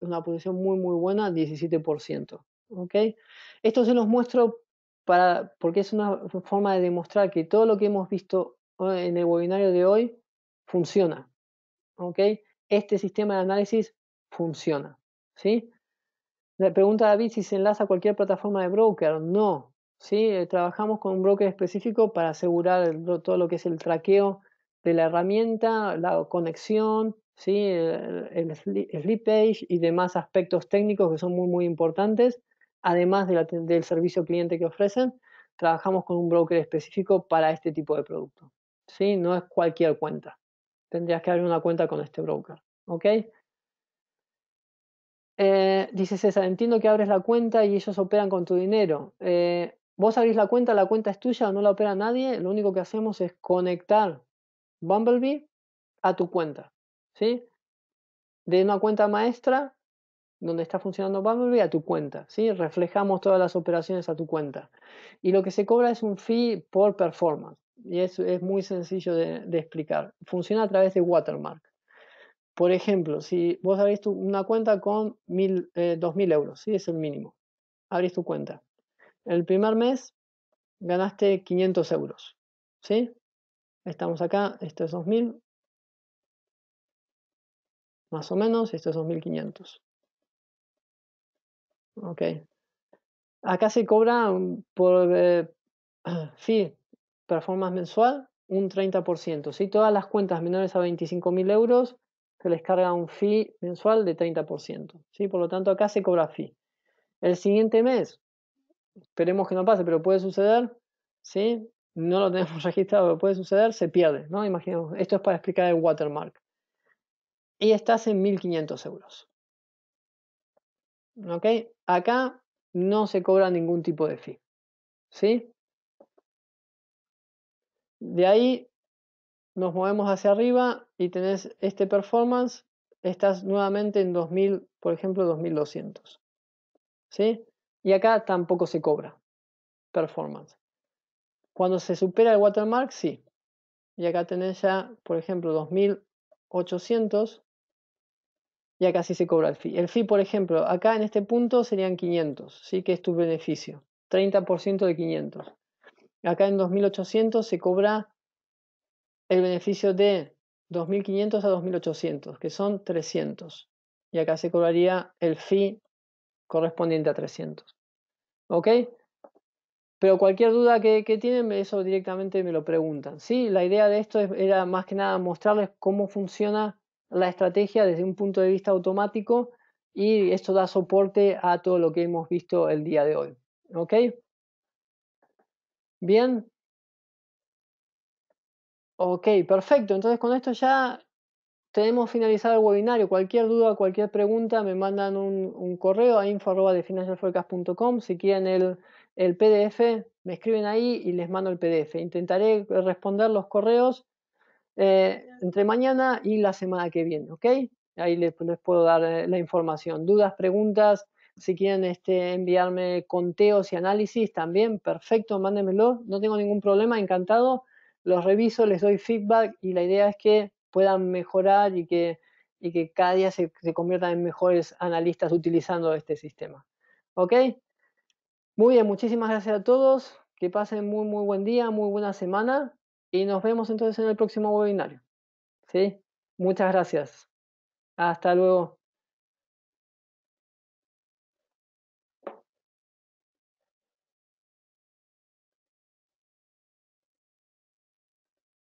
una posición muy, muy buena, 17%. ¿ok? Esto se los muestro para, porque es una forma de demostrar que todo lo que hemos visto en el webinario de hoy funciona. ¿ok? Este sistema de análisis funciona. ¿sí? La pregunta David si se enlaza a cualquier plataforma de broker. No, ¿sí? Eh, trabajamos con un broker específico para asegurar todo lo que es el traqueo de la herramienta, la conexión, ¿sí? el, el page y demás aspectos técnicos que son muy, muy importantes, además del servicio cliente que ofrecen. Trabajamos con un broker específico para este tipo de producto. ¿sí? No es cualquier cuenta. Tendrías que abrir una cuenta con este broker. ¿ok? Eh, dice César, entiendo que abres la cuenta y ellos operan con tu dinero. Eh, Vos abrís la cuenta, la cuenta es tuya, no la opera nadie, lo único que hacemos es conectar Bumblebee a tu cuenta, ¿sí? De una cuenta maestra donde está funcionando Bumblebee a tu cuenta, ¿sí? Reflejamos todas las operaciones a tu cuenta. Y lo que se cobra es un fee por performance. Y es, es muy sencillo de, explicar. Funciona a través de Watermark. Por ejemplo, si vos abrís una cuenta con mil, 2.000 eh, euros, ¿sí? es el mínimo. Abrís tu cuenta el primer mes ganaste 500 euros. ¿Sí? Estamos acá, esto es 2000, más o menos, esto es 2500. Ok. Acá se cobra por eh, fee, performance mensual, un 30%. Si todas las cuentas menores a 25.000 euros se les carga un fee mensual de 30%. ¿sí? Por lo tanto, acá se cobra fee. El siguiente mes esperemos que no pase, pero puede suceder, ¿sí? No lo tenemos registrado, pero puede suceder, se pierde, ¿no? Imaginemos, esto es para explicar el watermark. Y estás en 1500 euros. ¿Ok? Acá no se cobra ningún tipo de fee, ¿sí? De ahí nos movemos hacia arriba y tenés este performance, estás nuevamente en 2000, por ejemplo, 2200. ¿Sí? Y acá tampoco se cobra performance. Cuando se supera el watermark, sí. Y acá tenés ya, por ejemplo, 2800. Y acá sí se cobra el fee. El fee, por ejemplo, acá en este punto serían 500, ¿sí? Que es tu beneficio. 30% de 500. Acá en 2800 se cobra el beneficio de 2500 a 2800, que son 300. Y acá se cobraría el fee correspondiente a 300. ¿Ok? Pero cualquier duda que, tienen, eso directamente me lo preguntan. Sí, la idea de esto era más que nada mostrarles cómo funciona la estrategia desde un punto de vista automático y esto da soporte a todo lo que hemos visto el día de hoy. ¿Ok? Bien. Ok, perfecto. Entonces con esto ya tenemos finalizado el webinario. Cualquier duda, cualquier pregunta, me mandan un, correo a info.definancialforecast.com. Si quieren el, PDF, me escriben ahí y les mando el PDF. Intentaré responder los correos eh, entre mañana y la semana que viene, ¿ok? Ahí les, puedo dar eh, la información. Dudas, preguntas, si quieren este, enviarme conteos y análisis también, perfecto, mándenmelo. No tengo ningún problema, encantado. Los reviso, les doy feedback y la idea es que puedan mejorar y que, y que cada día se, conviertan en mejores analistas utilizando este sistema. ¿Ok? Muy bien, muchísimas gracias a todos. Que pasen muy, muy buen día, muy buena semana y nos vemos entonces en el próximo webinario. ¿Sí? Muchas gracias. Hasta luego.